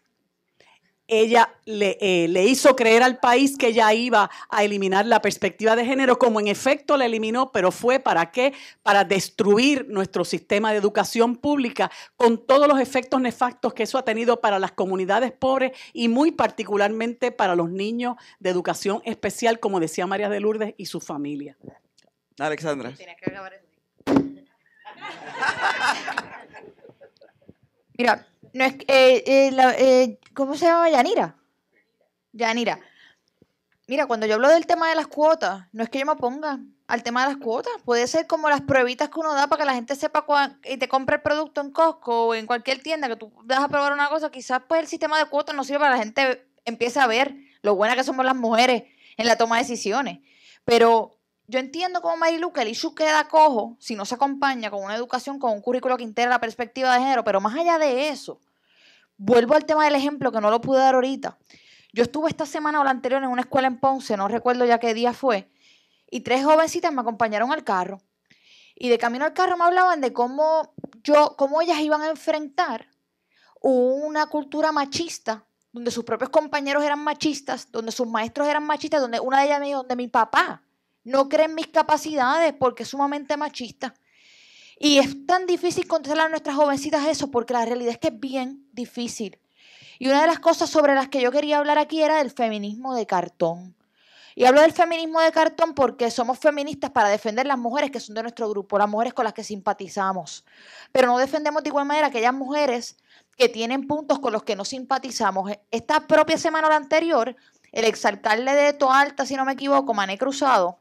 ella eh, le, hizo creer al país que ella iba a eliminar la perspectiva de género, como en efecto la eliminó, pero fue para qué? Para destruir nuestro sistema de educación pública con todos los efectos nefastos que eso ha tenido para las comunidades pobres y muy particularmente para los niños de educación especial, como decía María de Lourdes y su familia. Alexandra. Mira, no es eh, eh, eh, ¿Cómo se llama Yanira? Yanira. Mira, cuando yo hablo del tema de las cuotas, no es que yo me ponga al tema de las cuotas. Puede ser como las pruebitas que uno da para que la gente sepa y te compre el producto en Costco o en cualquier tienda que tú vas a probar una cosa. Quizás pues el sistema de cuotas no sirve para que la gente empiece a ver lo buena que somos las mujeres en la toma de decisiones. Pero yo entiendo como Marilu que el issue queda cojo si no se acompaña con una educación, con un currículo que integre la perspectiva de género, pero más allá de eso, vuelvo al tema del ejemplo que no lo pude dar ahorita. Yo estuve esta semana o la anterior en una escuela en Ponce, no recuerdo ya qué día fue, y tres jovencitas me acompañaron al carro. Y de camino al carro me hablaban de cómo yo, cómo ellas iban a enfrentar una cultura machista, donde sus propios compañeros eran machistas, donde sus maestros eran machistas, donde una de ellas me dijo, donde mi papá no creen mis capacidades porque es sumamente machista. Y es tan difícil contestar a nuestras jovencitas eso porque la realidad es que es bien difícil. Y una de las cosas sobre las que yo quería hablar aquí era del feminismo de cartón. Y hablo del feminismo de cartón porque somos feministas para defender las mujeres que son de nuestro grupo, las mujeres con las que simpatizamos. Pero no defendemos de igual manera aquellas mujeres que tienen puntos con los que no simpatizamos. Esta propia semana la anterior, el exaltarle de Toalta, si no me equivoco, Mané Cruzado,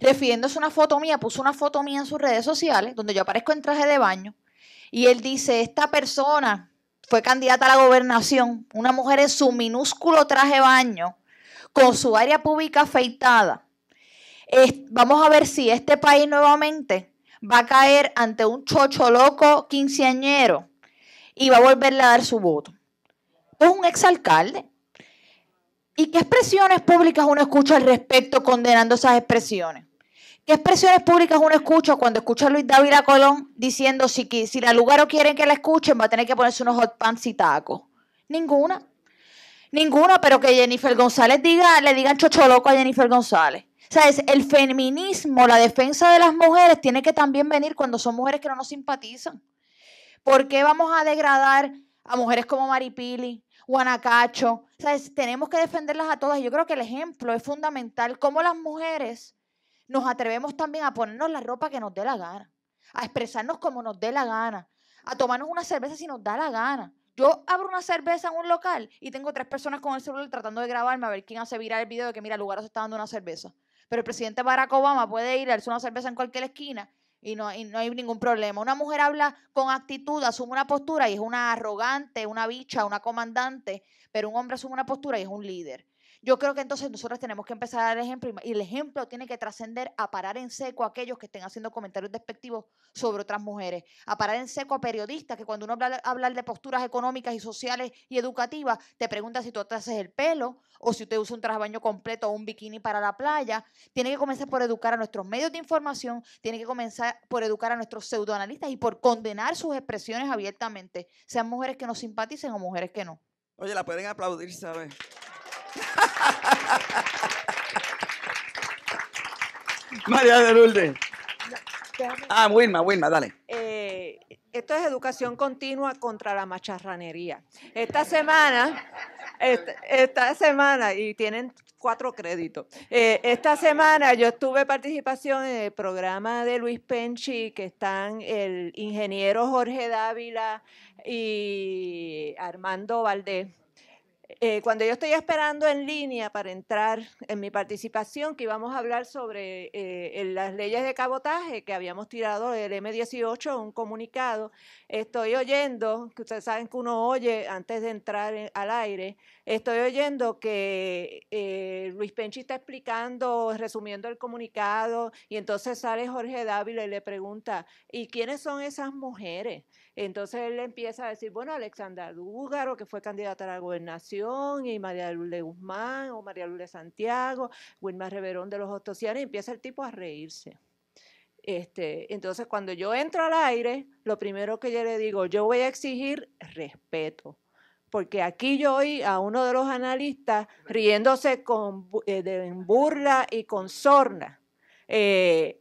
refiriéndose a una foto mía, puso una foto mía en sus redes sociales, donde yo aparezco en traje de baño, y él dice, esta persona fue candidata a la gobernación, una mujer en su minúsculo traje de baño, con su área pública afeitada. vamos a ver si este país nuevamente va a caer ante un chocho loco quinceañero y va a volverle a dar su voto. es un exalcalde. ¿Y qué expresiones públicas uno escucha al respecto condenando esas expresiones? ¿Qué expresiones públicas uno escucha cuando escucha a Luis Dávila Colón diciendo si, si la o quieren que la escuchen va a tener que ponerse unos hot pants y tacos? Ninguna. Ninguna, pero que Jennifer González diga, le digan chocho loco a Jennifer González. ¿Sabes? El feminismo, la defensa de las mujeres tiene que también venir cuando son mujeres que no nos simpatizan. ¿Por qué vamos a degradar a mujeres como Maripili, Guanacacho? ¿Sabes? Tenemos que defenderlas a todas. Yo creo que el ejemplo es fundamental. Cómo las mujeres nos atrevemos también a ponernos la ropa que nos dé la gana, a expresarnos como nos dé la gana, a tomarnos una cerveza si nos da la gana. Yo abro una cerveza en un local y tengo tres personas con el celular tratando de grabarme a ver quién hace virar el video de que, mira, el lugar se está dando una cerveza. Pero el presidente Barack Obama puede ir a darse una cerveza en cualquier esquina y no hay ningún problema. Una mujer habla con actitud, asume una postura y es una arrogante, una bicha, una comandante, pero un hombre asume una postura y es un líder. Yo creo que entonces nosotros tenemos que empezar a dar ejemplo y el ejemplo tiene que trascender a parar en seco a aquellos que estén haciendo comentarios despectivos sobre otras mujeres, a parar en seco a periodistas que cuando uno habla, de posturas económicas y sociales y educativas, te pregunta si tú te haces el pelo o si usted usa un trasbaño completo o un bikini para la playa. Tiene que comenzar por educar a nuestros medios de información, tiene que comenzar por educar a nuestros pseudoanalistas y por condenar sus expresiones abiertamente, sean mujeres que nos simpaticen o mujeres que no. Oye, la pueden aplaudir, ¿sabes? María de Ah, Wilma, Wilma, dale. Eh, esto es educación continua contra la macharranería. Esta semana, esta, semana, y tienen cuatro créditos. Eh, esta semana yo estuve participación en el programa de Luis Penchi, que están el ingeniero Jorge Dávila y Armando Valdés eh, cuando yo estoy esperando en línea para entrar en mi participación, que íbamos a hablar sobre eh, las leyes de cabotaje, que habíamos tirado el M18, un comunicado, estoy oyendo, que ustedes saben que uno oye antes de entrar al aire, estoy oyendo que eh, Luis Penchi está explicando, resumiendo el comunicado, y entonces sale Jorge Dávila y le pregunta, ¿y quiénes son esas mujeres? Entonces él empieza a decir, bueno, Alexander Dúgaro, que fue candidata a la gobernación, y María de Guzmán, o María de Santiago, Wilma Reverón de los Ostosianos, empieza el tipo a reírse. Este, entonces, cuando yo entro al aire, lo primero que yo le digo, yo voy a exigir respeto. Porque aquí yo oí a uno de los analistas riéndose con, eh, de, en burla y con sorna. Eh,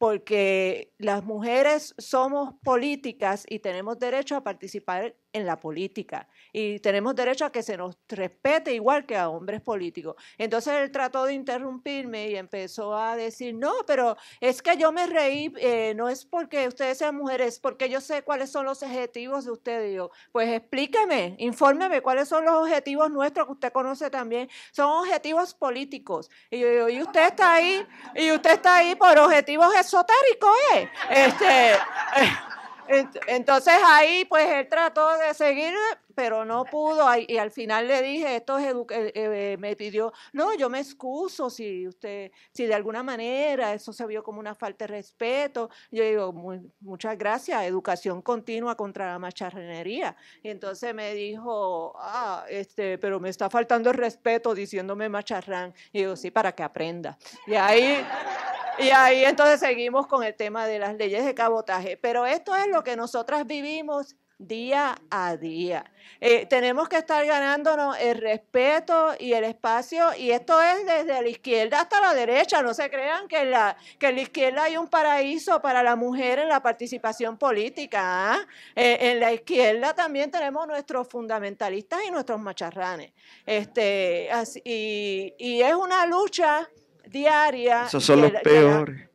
porque las mujeres somos políticas y tenemos derecho a participar en la política y tenemos derecho a que se nos respete igual que a hombres políticos. Entonces él trató de interrumpirme y empezó a decir, no, pero es que yo me reí, eh, no es porque ustedes sean mujeres, es porque yo sé cuáles son los objetivos de ustedes. Y yo, pues explíqueme, infórmeme cuáles son los objetivos nuestros que usted conoce también. Son objetivos políticos. Y yo, y usted está ahí, y usted está ahí por objetivos esotéricos, ¿eh? Este, eh, entonces ahí pues él trató de seguir pero no pudo. Y al final le dije, esto eh, eh, me pidió, no, yo me excuso si usted, si de alguna manera eso se vio como una falta de respeto. Yo digo, muchas gracias, educación continua contra la macharrenería. Y entonces me dijo, ah, este, pero me está faltando el respeto diciéndome macharrán. Y yo, sí, para que aprenda. Y ahí... Y ahí entonces seguimos con el tema de las leyes de cabotaje. Pero esto es lo que nosotras vivimos día a día. Eh, tenemos que estar ganándonos el respeto y el espacio, y esto es desde la izquierda hasta la derecha. No se crean que en la, que la izquierda hay un paraíso para la mujer en la participación política. ¿ah? Eh, en la izquierda también tenemos nuestros fundamentalistas y nuestros macharranes. Este, y, es una lucha diaria.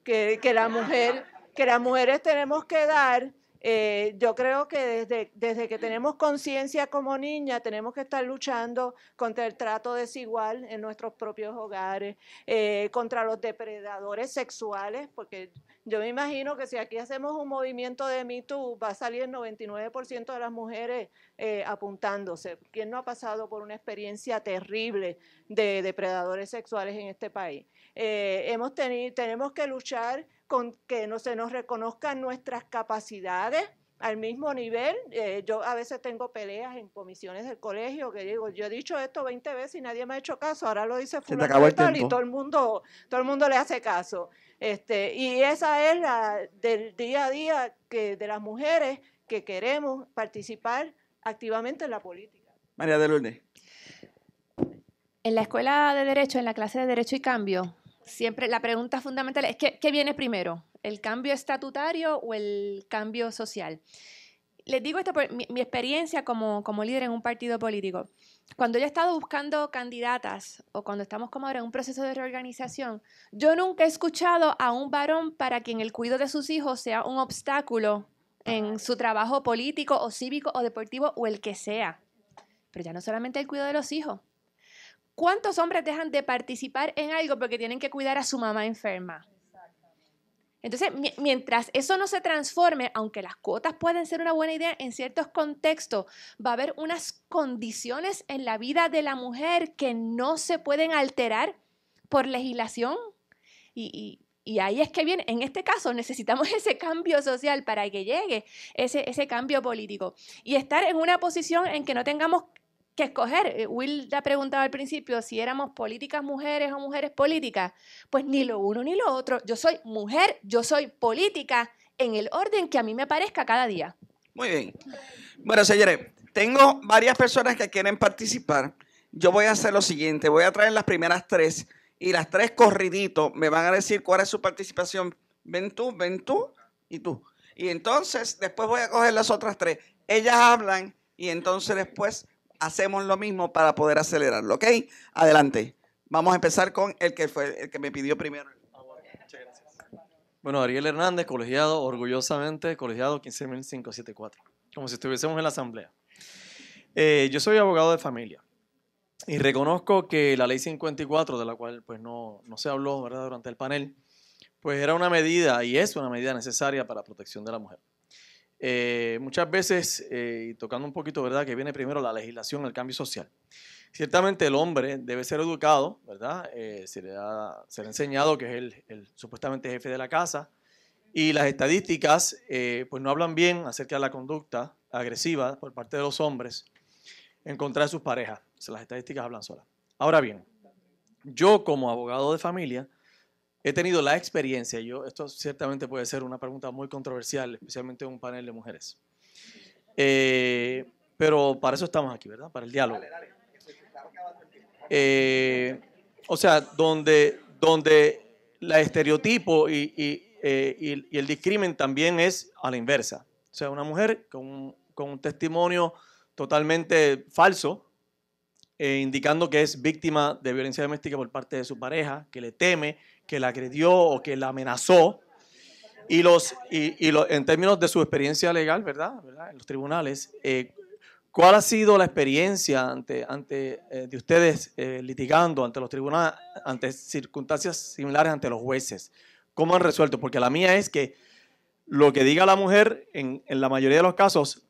que las mujeres tenemos que dar. Eh, yo creo que desde, que mm. tenemos conciencia como niña, tenemos que estar luchando contra el trato desigual en nuestros propios hogares, eh, contra los depredadores sexuales, porque yo me imagino que si aquí hacemos un movimiento de Me va a salir el 99% de las mujeres eh, apuntándose. ¿Quién no ha pasado por una experiencia terrible de depredadores sexuales en este país? hemos tenemos que luchar con que no se nos reconozcan nuestras capacidades al mismo nivel. Eh, yo a veces tengo peleas en comisiones del colegio que digo, yo he dicho esto 20 veces y nadie me ha hecho caso, ahora lo dice fulano y todo el mundo, todo el mundo le hace caso. Este, y esa es la del día a día que de las mujeres que queremos participar activamente en la política. María de Lourdes. En la escuela de Derecho, en la clase de Derecho y Cambio, Siempre la pregunta fundamental es, ¿qué, viene primero? ¿El cambio estatutario o el cambio social? Les digo esto por mi, experiencia como, como, líder en un partido político. Cuando yo he estado buscando candidatas o cuando estamos como ahora en un proceso de reorganización, yo nunca he escuchado a un varón para quien el cuidado de sus hijos sea un obstáculo en su trabajo político o cívico o deportivo o el que sea. Pero ya no solamente el cuidado de los hijos, ¿Cuántos hombres dejan de participar en algo porque tienen que cuidar a su mamá enferma? Entonces, mientras eso no se transforme, aunque las cuotas pueden ser una buena idea en ciertos contextos, va a haber unas condiciones en la vida de la mujer que no se pueden alterar por legislación. Y, ahí es que viene, en este caso necesitamos ese cambio social para que llegue ese, ese cambio político. Y estar en una posición en que no tengamos que escoger. Eh, Will ha preguntado al principio si éramos políticas mujeres o mujeres políticas. Pues ni lo uno ni lo otro. Yo soy mujer, yo soy política en el orden que a mí me parezca cada día. Muy bien. Bueno, señores, tengo varias personas que quieren participar. Yo voy a hacer lo siguiente, voy a traer las primeras tres y las tres corridito me van a decir cuál es su participación. Ven tú, ven tú y tú. Y entonces después voy a coger las otras tres. Ellas hablan y entonces después hacemos lo mismo para poder acelerarlo, ¿ok? Adelante. Vamos a empezar con el que fue el que me pidió primero. Bueno, Ariel Hernández, colegiado, orgullosamente, colegiado 15574, como si estuviésemos en la asamblea. Eh, yo soy abogado de familia y reconozco que la ley 54, de la cual pues no, no se habló ¿verdad? durante el panel, pues era una medida y es una medida necesaria para la protección de la mujer. Eh, muchas veces, eh, tocando un poquito, ¿verdad?, que viene primero la legislación, el cambio social. Ciertamente el hombre debe ser educado, ¿verdad? Eh, se, le ha, enseñado que es el, supuestamente jefe de la casa y las estadísticas pues no hablan bien acerca de la conducta agresiva por parte de los hombres en contra de sus parejas. las estadísticas hablan solas. Ahora bien, yo como abogado de familia he tenido la experiencia, yo, esto ciertamente puede ser una pregunta muy controversial, especialmente en un panel de mujeres. Eh, pero para eso estamos aquí, ¿verdad? Para el diálogo. Eh, o sea, donde, donde la estereotipo eh, y, el discrimen también es a la inversa. O sea, una mujer con con un testimonio totalmente falso, indicando que es víctima de violencia doméstica por parte de su pareja, que le teme, que la agredió o que la amenazó. Y, los, y, y los, en términos de su experiencia legal, ¿verdad? En los tribunales, eh, ¿cuál ha sido la experiencia ante, ante, eh, de ustedes eh, litigando ante los tribunales, ante circunstancias similares ante los jueces? ¿Cómo han resuelto? Porque la mía es que lo que diga la mujer, en, en la mayoría de los casos,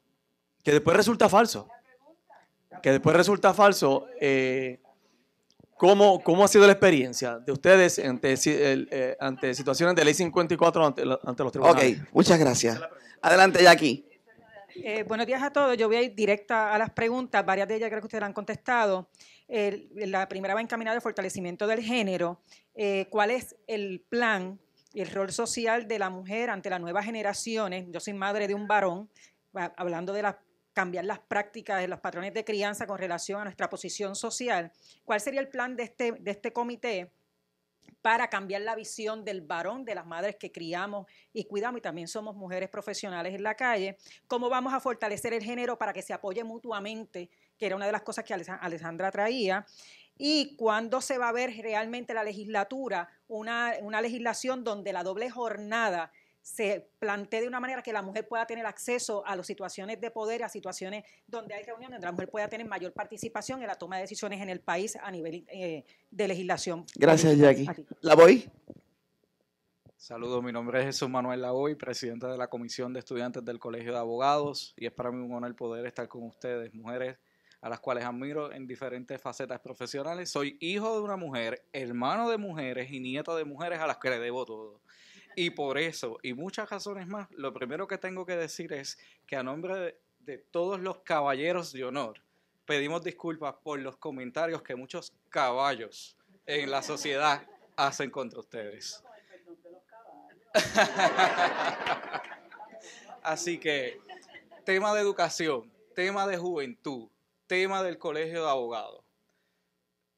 que después resulta falso. Que después resulta falso. ¿Cómo, ¿Cómo ha sido la experiencia de ustedes ante, eh, ante situaciones de ley 54 ante, ante los tribunales? Ok, muchas gracias. Adelante, Jackie. Eh, buenos días a todos. Yo voy a ir directa a las preguntas. Varias de ellas creo que ustedes han contestado. la primera va encaminada al fortalecimiento del género. Eh, ¿Cuál es el plan y el rol social de la mujer ante las nuevas generaciones? Yo soy madre de un varón, ah, hablando de las cambiar las prácticas de los patrones de crianza con relación a nuestra posición social. ¿Cuál sería el plan de este, de este comité para cambiar la visión del varón, de las madres que criamos y cuidamos y también somos mujeres profesionales en la calle? ¿Cómo vamos a fortalecer el género para que se apoye mutuamente, que era una de las cosas que Alessandra traía? y cuándo se va a ver realmente la legislatura, una, una, legislación donde la doble jornada se plantee de una manera que la mujer pueda tener acceso a las situaciones de poder, a situaciones donde hay reunión, donde la mujer pueda tener mayor participación en la toma de decisiones en el país a nivel eh, de legislación. Gracias, Jackie. ¿La voy? Saludos, mi nombre es Jesús Manuel Lavoy, presidente de la Comisión de Estudiantes del Colegio de Abogados, y es para mí un honor poder estar con ustedes, mujeres a las cuales admiro en diferentes facetas profesionales. Soy hijo de una mujer, hermano de mujeres y nieto de mujeres a las que le debo todo. Y por eso, y muchas razones más, lo primero que tengo que decir es que a nombre de, todos los caballeros de honor, pedimos disculpas por los comentarios que muchos caballos en la sociedad hacen contra ustedes. Así que, tema de educación, tema de juventud, tema del colegio de abogados.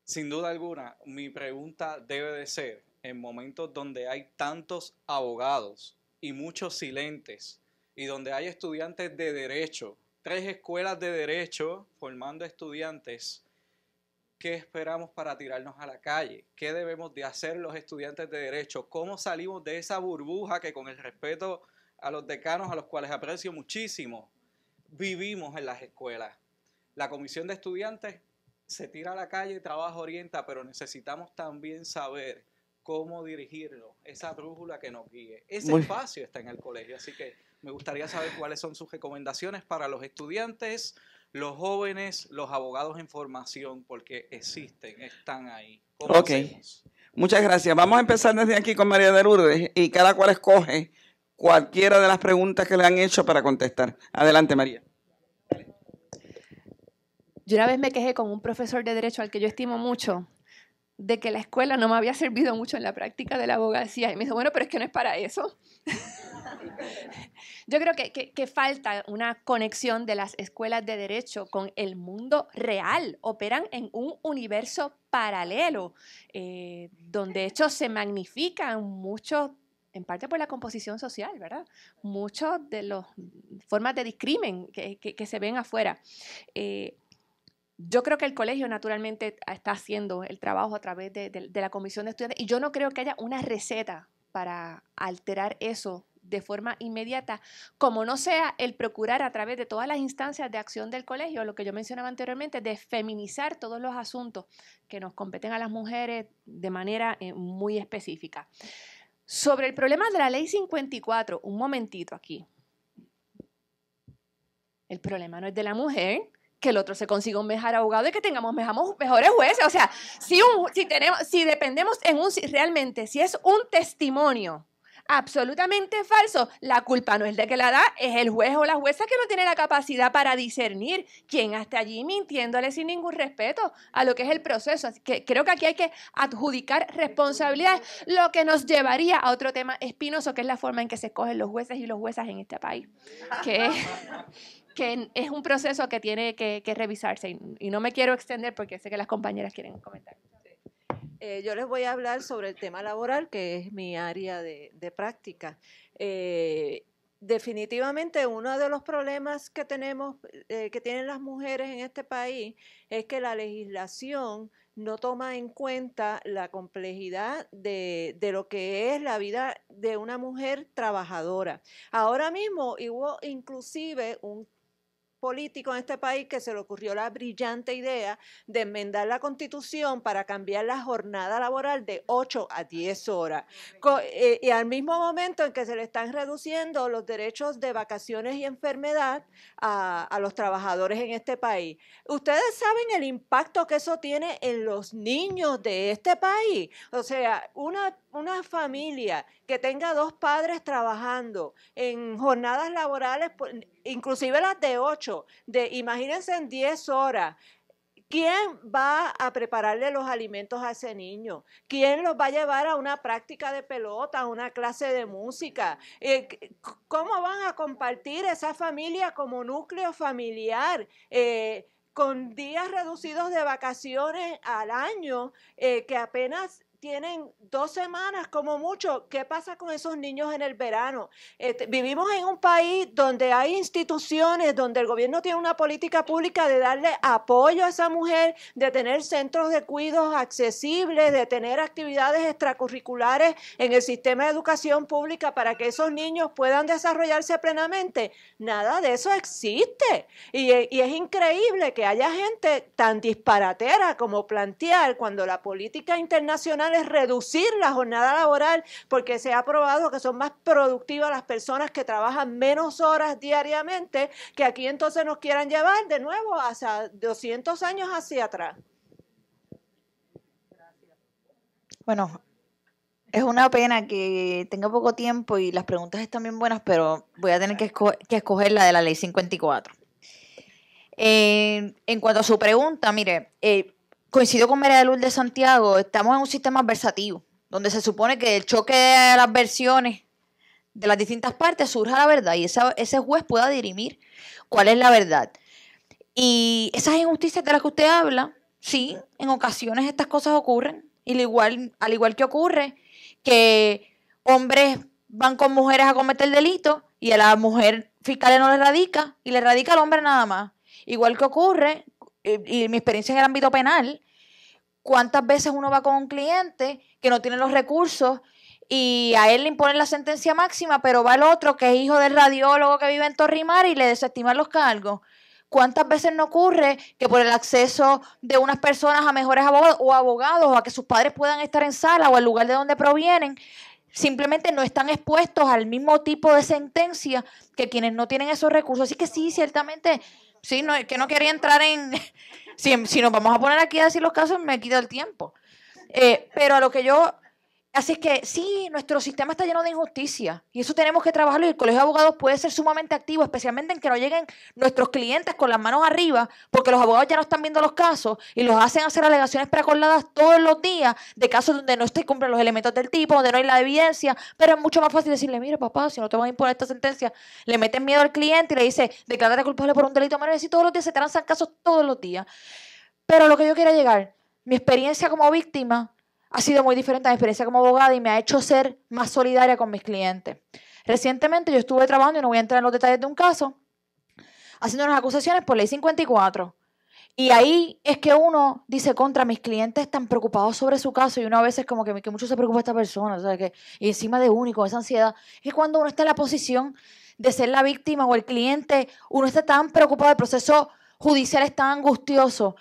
Sin duda alguna, mi pregunta debe de ser, en momentos donde hay tantos abogados y muchos silentes y donde hay estudiantes de derecho, tres escuelas de derecho formando estudiantes, ¿qué esperamos para tirarnos a la calle? ¿Qué debemos de hacer los estudiantes de derecho? ¿Cómo salimos de esa burbuja que con el respeto a los decanos, a los cuales aprecio muchísimo, vivimos en las escuelas? La comisión de estudiantes se tira a la calle, trabaja, orienta, pero necesitamos también saber cómo dirigirlo, esa brújula que nos guíe. Ese espacio está en el colegio, así que me gustaría saber cuáles son sus recomendaciones para los estudiantes, los jóvenes, los abogados en formación, porque existen, están ahí. Ok, muchas gracias. Vamos a empezar desde aquí con María de Lourdes y cada cual escoge cualquiera de las preguntas que le han hecho para contestar. Adelante, María. Yo una vez me quejé con un profesor de derecho al que yo estimo mucho, de que la escuela no me había servido mucho en la práctica de la abogacía. Y me dijo, bueno, pero es que no es para eso. Yo creo que, falta una conexión de las escuelas de derecho con el mundo real. Operan en un universo paralelo, eh, donde de hecho se magnifican mucho, en parte por la composición social, ¿verdad? Muchos de las formas de discrimen que, se ven afuera. Eh, yo creo que el colegio naturalmente está haciendo el trabajo a través de, la comisión de estudiantes y yo no creo que haya una receta para alterar eso de forma inmediata, como no sea el procurar a través de todas las instancias de acción del colegio, lo que yo mencionaba anteriormente, de feminizar todos los asuntos que nos competen a las mujeres de manera eh, muy específica. Sobre el problema de la ley 54, un momentito aquí. El problema no es de la mujer, que el otro se consiga un mejor abogado y que tengamos mejores jueces. O sea, si, tenemos, si dependemos en un, realmente, si es un testimonio absolutamente falso, la culpa no es de que la da, es el juez o la jueza que no tiene la capacidad para discernir quién hasta allí mintiéndole sin ningún respeto a lo que es el proceso. que creo que aquí hay que adjudicar responsabilidades, lo que nos llevaría a otro tema espinoso, que es la forma en que se escogen los jueces y los juezas en este país. Que que es un proceso que tiene que, revisarse y, no me quiero extender porque sé que las compañeras quieren comentar. Eh, yo les voy a hablar sobre el tema laboral, que es mi área de, práctica. Eh, definitivamente uno de los problemas que tenemos, eh, que tienen las mujeres en este país, es que la legislación no toma en cuenta la complejidad de, de, lo que es la vida de una mujer trabajadora. Ahora mismo hubo inclusive un político en este país que se le ocurrió la brillante idea de enmendar la constitución para cambiar la jornada laboral de 8 a 10 horas. Eh, y al mismo momento en que se le están reduciendo los derechos de vacaciones y enfermedad a, los trabajadores en este país. Ustedes saben el impacto que eso tiene en los niños de este país. O sea, una, una familia que tenga dos padres trabajando en jornadas laborales pues, inclusive las de 8, de imagínense en 10 horas. ¿Quién va a prepararle los alimentos a ese niño? ¿Quién los va a llevar a una práctica de pelota, a una clase de música? Eh, ¿Cómo van a compartir esa familia como núcleo familiar? Eh, con días reducidos de vacaciones al año, eh, que apenas tienen dos semanas como mucho. ¿Qué pasa con esos niños en el verano? Este, vivimos en un país donde hay instituciones, donde el gobierno tiene una política pública de darle apoyo a esa mujer, de tener centros de cuidados accesibles, de tener actividades extracurriculares en el sistema de educación pública para que esos niños puedan desarrollarse plenamente. Nada de eso existe. y es increíble que haya gente tan disparatera como plantear cuando la política internacional es reducir la jornada laboral porque se ha probado que son más productivas las personas que trabajan menos horas diariamente, que aquí entonces nos quieran llevar de nuevo hacia 200 años hacia atrás. Bueno, es una pena que tenga poco tiempo y las preguntas están bien buenas, pero voy a tener que, escoger la de la ley 54. Eh, en cuanto a su pregunta, mire, eh, coincido con María de de Santiago, estamos en un sistema adversativo, donde se supone que el choque de las versiones de las distintas partes surja la verdad y ese juez pueda dirimir cuál es la verdad. Y esas injusticias de las que usted habla, sí, en ocasiones estas cosas ocurren, y al igual, al igual que ocurre que hombres van con mujeres a cometer delitos y a la mujer fiscal no le radica y le radica al hombre nada más. Igual que ocurre, eh, y mi experiencia en el ámbito penal, cuántas veces uno va con un cliente que no tiene los recursos y a él le imponen la sentencia máxima, pero va el otro que es hijo del radiólogo que vive en Torrimar y le desestima los cargos. ¿Cuántas veces no ocurre que por el acceso de unas personas a mejores abogados o abogados o a que sus padres puedan estar en sala o al lugar de donde provienen, simplemente no están expuestos al mismo tipo de sentencia que quienes no tienen esos recursos? Así que sí, ciertamente Sí, no, que no quería entrar en... Si, si, nos vamos a poner aquí a decir los casos, me quita el tiempo. Eh, pero a lo que yo Así es que sí, nuestro sistema está lleno de injusticia y eso tenemos que trabajarlo y el Colegio de Abogados puede ser sumamente activo, especialmente en que no lleguen nuestros clientes con las manos arriba, porque los abogados ya no están viendo los casos y los hacen hacer alegaciones preacordadas todos los días de casos donde no se cumplen los elementos del tipo, donde no hay la evidencia, pero es mucho más fácil decirle, mire papá, si no te van a imponer esta sentencia, le meten miedo al cliente y le dice, declárate culpable por un delito menor y así todos los días se transan casos todos los días. Pero lo que yo quiero llegar, mi experiencia como víctima ha sido muy diferente a mi experiencia como abogada y me ha hecho ser más solidaria con mis clientes. Recientemente yo estuve trabajando, y no voy a entrar en los detalles de un caso, haciendo unas acusaciones por ley 54. Y ahí es que uno dice contra mis clientes están preocupados sobre su caso y uno a veces como que, mucho se preocupa esta persona, sea Que, y encima de único, esa ansiedad, es cuando uno está en la posición de ser la víctima o el cliente, uno está tan preocupado, el proceso judicial es tan angustioso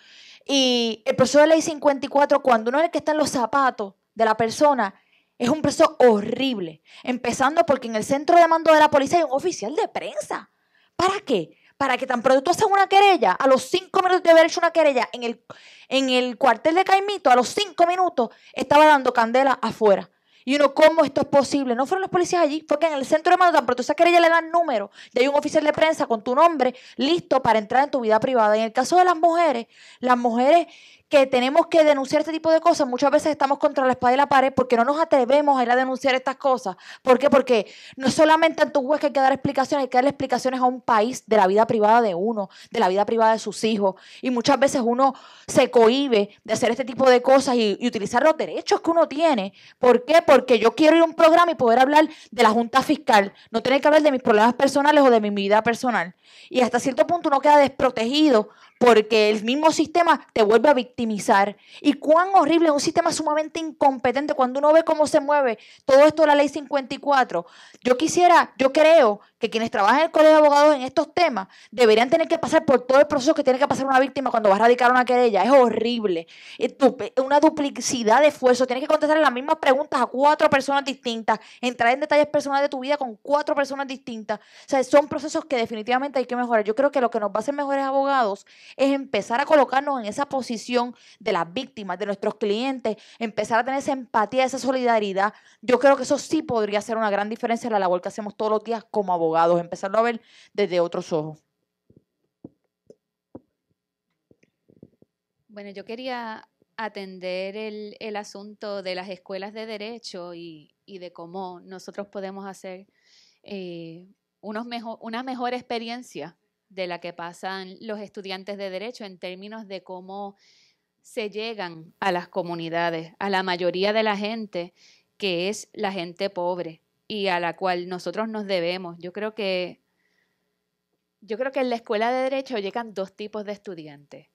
y el proceso de ley 54, cuando uno es que está en los zapatos de la persona, es un proceso horrible. Empezando porque en el centro de mando de la policía hay un oficial de prensa. ¿Para qué? Para que tan pronto tú una querella, a los cinco minutos de haber hecho una querella en el, en el cuartel de Caimito, a los cinco minutos estaba dando candela afuera. Y uno, ¿cómo esto es posible? No fueron los policías allí, fue que en el centro de tú tan que a ella le dan número, y hay un oficial de prensa con tu nombre listo para entrar en tu vida privada. en el caso de las mujeres, las mujeres que tenemos que denunciar este tipo de cosas, muchas veces estamos contra la espada y la pared porque no nos atrevemos a ir a denunciar estas cosas. ¿Por qué? Porque no solamente en tu juez que hay que dar explicaciones, hay que darle explicaciones a un país de la vida privada de uno, de la vida privada de sus hijos. Y muchas veces uno se cohíbe de hacer este tipo de cosas y, y utilizar los derechos que uno tiene. ¿Por qué? Porque yo quiero ir a un programa y poder hablar de la Junta Fiscal, no tener que hablar de mis problemas personales o de mi vida personal. Y hasta cierto punto uno queda desprotegido porque el mismo sistema te vuelve a victimizar. Y cuán horrible es un sistema sumamente incompetente cuando uno ve cómo se mueve todo esto de la ley 54. Yo quisiera, yo creo que quienes trabajan en el Colegio de Abogados en estos temas deberían tener que pasar por todo el proceso que tiene que pasar una víctima cuando va a radicar una querella. Es horrible. Es una duplicidad de esfuerzo. Tienes que contestar las mismas preguntas a cuatro personas distintas, entrar en detalles personales de tu vida con cuatro personas distintas. O sea, son procesos que definitivamente hay que mejorar. Yo creo que lo que nos va a hacer mejores abogados es empezar a colocarnos en esa posición de las víctimas, de nuestros clientes, empezar a tener esa empatía, esa solidaridad. Yo creo que eso sí podría hacer una gran diferencia en la labor que hacemos todos los días como abogados, empezarlo a ver desde otros ojos. Bueno, yo quería atender el, asunto de las escuelas de derecho y, de cómo nosotros podemos hacer eh, una mejor experiencia de la que pasan los estudiantes de derecho en términos de cómo se llegan a las comunidades, a la mayoría de la gente que es la gente pobre y a la cual nosotros nos debemos. Yo creo que yo creo que en la escuela de derecho llegan dos tipos de estudiantes.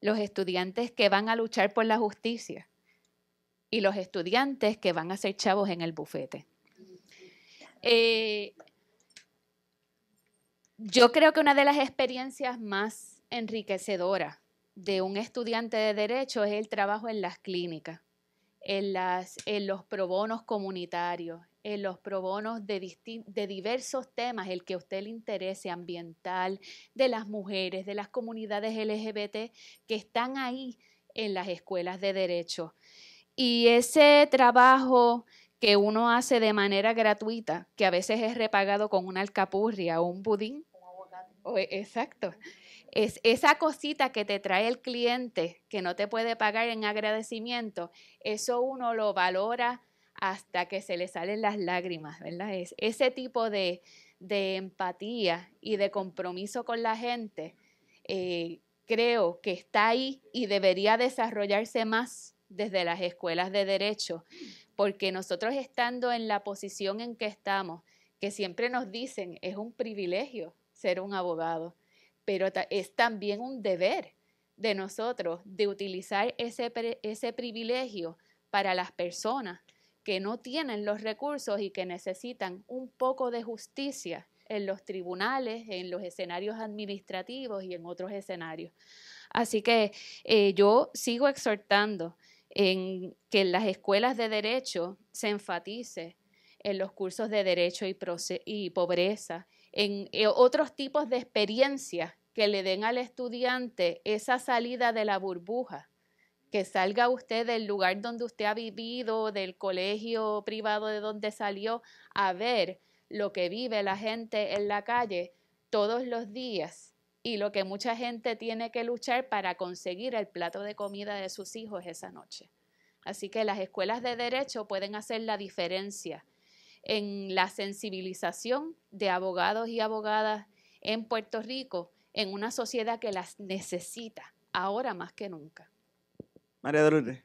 Los estudiantes que van a luchar por la justicia y los estudiantes que van a ser chavos en el bufete. Eh, yo creo que una de las experiencias más enriquecedoras de un estudiante de derecho es el trabajo en las clínicas, en, los probonos comunitarios, en los probonos de, de, diversos temas, el que a usted le interese, ambiental, de las mujeres, de las comunidades LGBT que están ahí en las escuelas de derecho. Y ese trabajo que uno hace de manera gratuita, que a veces es repagado con una alcapurria o un budín. E, exacto. Es esa cosita que te trae el cliente que no te puede pagar en agradecimiento, eso uno lo valora hasta que se le salen las lágrimas, ¿verdad? Es ese tipo de, de empatía y de compromiso con la gente, eh, creo que está ahí y debería desarrollarse más desde las escuelas de derecho porque nosotros estando en la posición en que estamos, que siempre nos dicen es un privilegio ser un abogado, pero es también un deber de nosotros de utilizar ese, privilegio para las personas que no tienen los recursos y que necesitan un poco de justicia en los tribunales, en los escenarios administrativos y en otros escenarios. Así que eh, yo sigo exhortando en que en las escuelas de derecho se enfatice en los cursos de derecho y, pobreza, en, en eh, otros tipos de experiencias que le den al estudiante esa salida de la burbuja, que salga usted del lugar donde usted ha vivido, del colegio privado de donde salió, a ver lo que vive la gente en la calle todos los días y lo que mucha gente tiene que luchar para conseguir el plato de comida de sus hijos esa noche. Así que las escuelas de derecho pueden hacer la diferencia en la sensibilización de abogados y abogadas en Puerto Rico, en una sociedad que las necesita ahora más que nunca. María Dolores.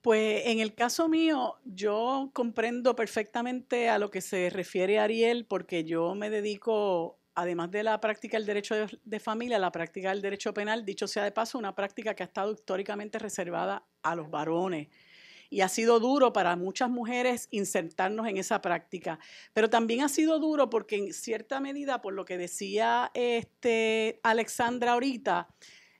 Pues en el caso mío, yo comprendo perfectamente a lo que se refiere Ariel, porque yo me dedico además de la práctica del derecho de, familia, la práctica del derecho penal, dicho sea de paso, una práctica que ha estado históricamente reservada a los varones. Y ha sido duro para muchas mujeres insertarnos en esa práctica. Pero también ha sido duro porque en cierta medida, por lo que decía este Alexandra ahorita,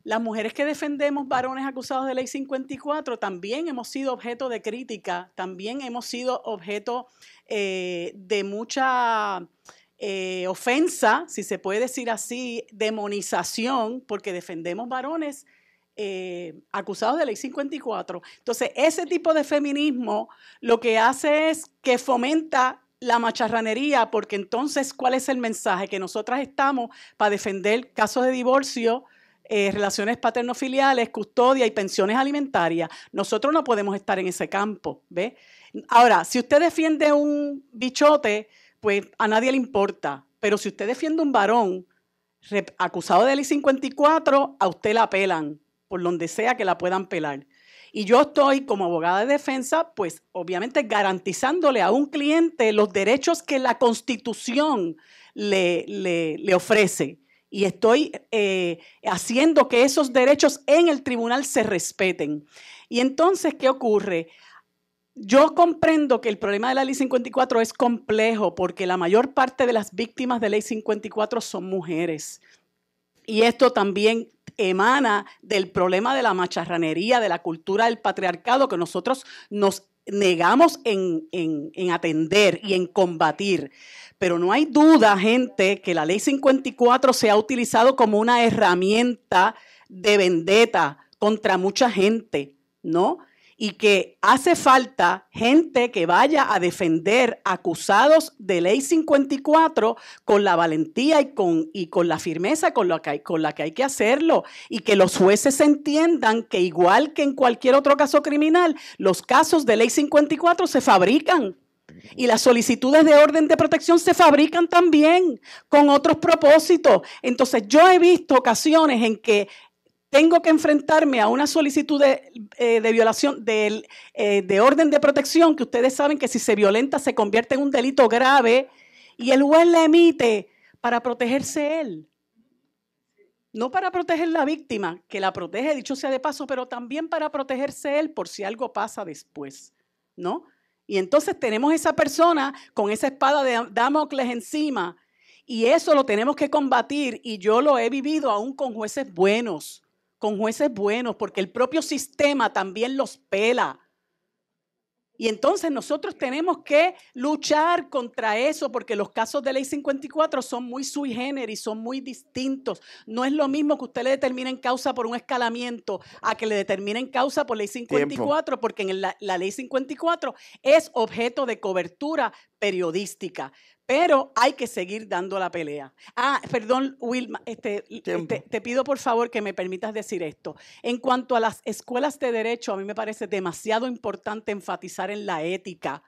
las mujeres que defendemos varones acusados de ley 54 también hemos sido objeto de crítica, también hemos sido objeto eh, de mucha eh, ofensa, si se puede decir así, demonización, porque defendemos varones eh, acusados de ley 54. Entonces, ese tipo de feminismo lo que hace es que fomenta la macharranería, porque entonces, ¿cuál es el mensaje? Que nosotras estamos para defender casos de divorcio, eh, relaciones paterno-filiales, custodia y pensiones alimentarias. Nosotros no podemos estar en ese campo, ¿ve? Ahora, si usted defiende un bichote, pues a nadie le importa. Pero si usted defiende a un varón acusado de ley 54, a usted la apelan, por donde sea que la puedan pelar. Y yo estoy como abogada de defensa, pues obviamente garantizándole a un cliente los derechos que la constitución le, le, ofrece. Y estoy eh, haciendo que esos derechos en el tribunal se respeten. Y entonces, ¿qué ocurre? Yo comprendo que el problema de la ley 54 es complejo porque la mayor parte de las víctimas de ley 54 son mujeres. Y esto también emana del problema de la macharranería, de la cultura del patriarcado que nosotros nos negamos en, en, atender y en combatir. Pero no hay duda, gente, que la ley 54 se ha utilizado como una herramienta de vendetta contra mucha gente, ¿no? y que hace falta gente que vaya a defender acusados de ley 54 con la valentía y con, y con la firmeza con la, que hay, con la que hay que hacerlo y que los jueces entiendan que igual que en cualquier otro caso criminal, los casos de ley 54 se fabrican. Y las solicitudes de orden de protección se fabrican también con otros propósitos. Entonces yo he visto ocasiones en que tengo que enfrentarme a una solicitud de, eh, violación de, eh, de, orden de protección, que ustedes saben que si se violenta se convierte en un delito grave y el juez la emite para protegerse él. No para proteger la víctima, que la protege, dicho sea de paso, pero también para protegerse él por si algo pasa después, ¿no? Y entonces tenemos esa persona con esa espada de Damocles encima y eso lo tenemos que combatir y yo lo he vivido aún con jueces buenos, con jueces buenos, porque el propio sistema también los pela. Y entonces nosotros tenemos que luchar contra eso porque los casos de ley 54 son muy sui generis, son muy distintos. No es lo mismo que usted le determinen causa por un escalamiento a que le determinen causa por ley 54 porque en la ley 54 es objeto de cobertura periodística. Pero hay que seguir dando la pelea. Ah, perdón, Wilma, este, este, te pido por favor que me permitas decir esto. En cuanto a las escuelas de derecho, a mí me parece demasiado importante enfatizar en la ética.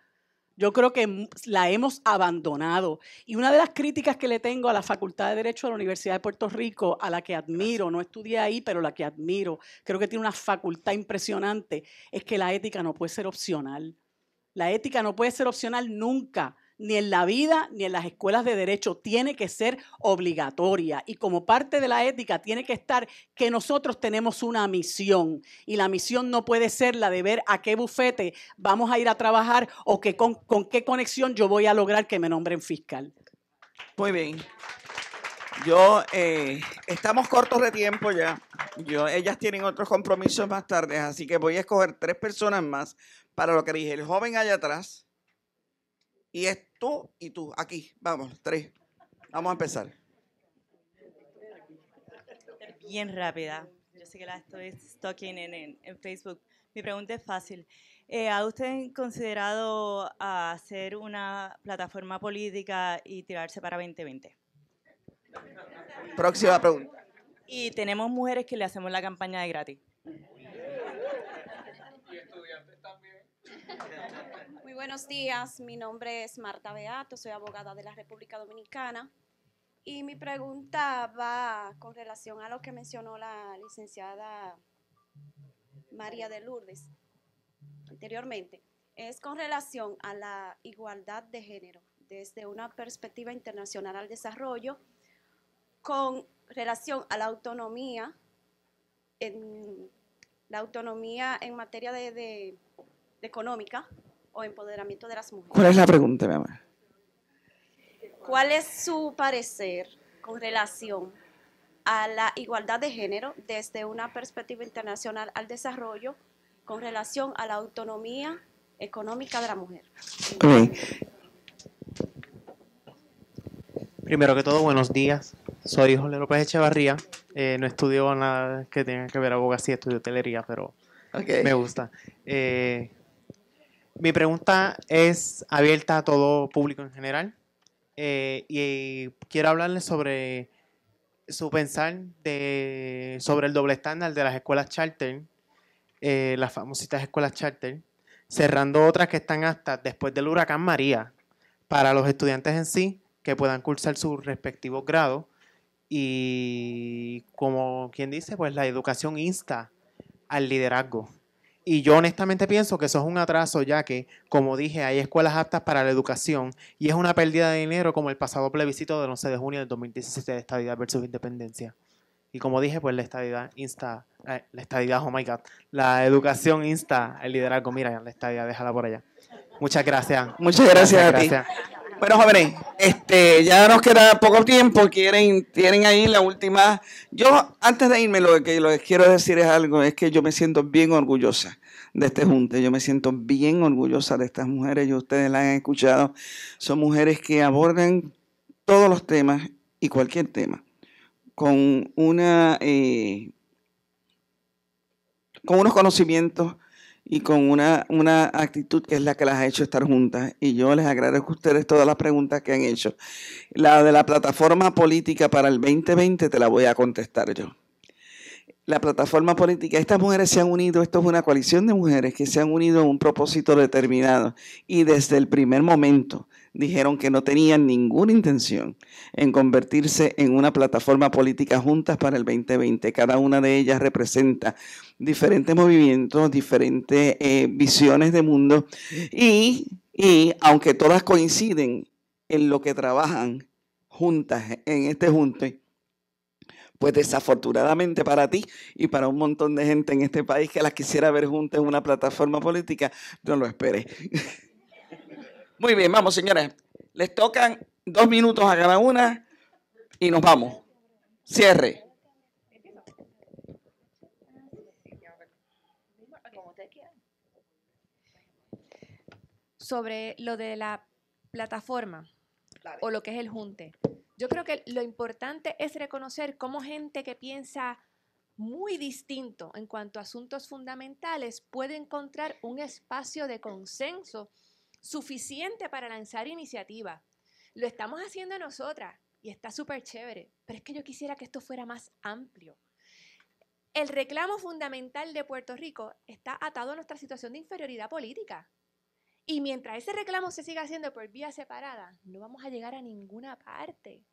Yo creo que la hemos abandonado. Y una de las críticas que le tengo a la Facultad de Derecho de la Universidad de Puerto Rico, a la que admiro, no estudié ahí, pero la que admiro, creo que tiene una facultad impresionante, es que la ética no puede ser opcional. La ética no puede ser opcional nunca ni en la vida ni en las escuelas de derecho. Tiene que ser obligatoria y como parte de la ética tiene que estar que nosotros tenemos una misión y la misión no puede ser la de ver a qué bufete vamos a ir a trabajar o que con, qué conexión yo voy a lograr que me nombren fiscal. Muy bien. Yo, eh, estamos cortos de tiempo ya. Yo, ellas tienen otros compromisos más tarde, así que voy a escoger tres personas más para lo que dije. El joven allá atrás y es tú y tú. Aquí, vamos, tres. Vamos a empezar. Bien rápida. Yo sé que la estoy stalking en, Facebook. Mi pregunta es fácil. Eh, ¿Ha usted considerado ah, hacer una plataforma política y tirarse para 2020? Próxima pregunta. Y tenemos mujeres que le hacemos la campaña de gratis. Y estudiantes también. Muy buenos días, mi nombre es Marta Beato, soy abogada de la República Dominicana y mi pregunta va con relación a lo que mencionó la licenciada María de Lourdes anteriormente. Es con relación a la igualdad de género desde una perspectiva internacional al desarrollo con relación a la autonomía en la autonomía en materia de económica o empoderamiento de las mujeres. ¿Cuál es la pregunta, mi amor? ¿Cuál es su parecer con relación a la igualdad de género desde una perspectiva internacional al desarrollo con relación a la autonomía económica de la mujer? Primero que todo, buenos días. Soy Jorge López Echevarría. Eh, no estudio nada que tenga que ver abogacía, estudio hotelería, pero me gusta. Eh, mi pregunta es abierta a todo público en general. Eh, y quiero hablarles sobre su pensar sobre el doble estándar de las escuelas charter, eh, las famositas escuelas charter, cerrando otras que están hasta después del huracán María, para los estudiantes en sí que puedan cursar sus respectivos grados. Y como quien dice, pues la educación insta al liderazgo. Y yo honestamente pienso que eso es un atraso, ya que, como dije, hay escuelas aptas para la educación y es una pérdida de dinero como el pasado plebiscito del 11 de junio del 2017 de Estadidad versus Independencia. Y como dije, pues la estadidad insta, eh, la estadidad, oh my God, la educación insta el liderazgo. Mira, la estadidad, déjala por allá. Muchas gracias. Muchas gracias, gracias a ti. Gracias. Bueno, jóvenes, este, ya nos queda poco tiempo. Quieren, tienen ahí la última. Yo, antes de irme, lo que les quiero decir es algo, es que yo me siento bien orgullosa de este junte. Yo me siento bien orgullosa de estas mujeres. Yo ustedes la han escuchado. Son mujeres que abordan todos los temas y cualquier tema con una eh, con unos conocimientos y con una, una actitud que es la que las ha hecho estar juntas. Y yo les agradezco a ustedes todas las preguntas que han hecho. La de la plataforma política para el 2020 te la voy a contestar yo. La plataforma política, estas mujeres se han unido, esto es una coalición de mujeres que se han unido a un propósito determinado y desde el primer momento dijeron que no tenían ninguna intención en convertirse en una plataforma política juntas para el 2020. Cada una de ellas representa diferentes movimientos, diferentes eh, visiones de mundo y, aunque todas coinciden en lo que trabajan juntas en este junte, pues desafortunadamente para ti y para un montón de gente en este país que las quisiera ver juntas en una plataforma política, no lo esperes. Muy bien, vamos, señores. Les tocan dos minutos a cada una y nos vamos. Cierre. Sobre lo de la plataforma o lo que es el junte. Yo creo que lo importante es reconocer cómo gente que piensa muy distinto en cuanto a asuntos fundamentales puede encontrar un espacio de consenso suficiente para lanzar iniciativa. Lo estamos haciendo nosotras y está súper chévere, pero es que yo quisiera que esto fuera más amplio. El reclamo fundamental de Puerto Rico está atado a nuestra situación de inferioridad política. Y mientras ese reclamo se siga haciendo por vía separada, no vamos a llegar a ninguna parte.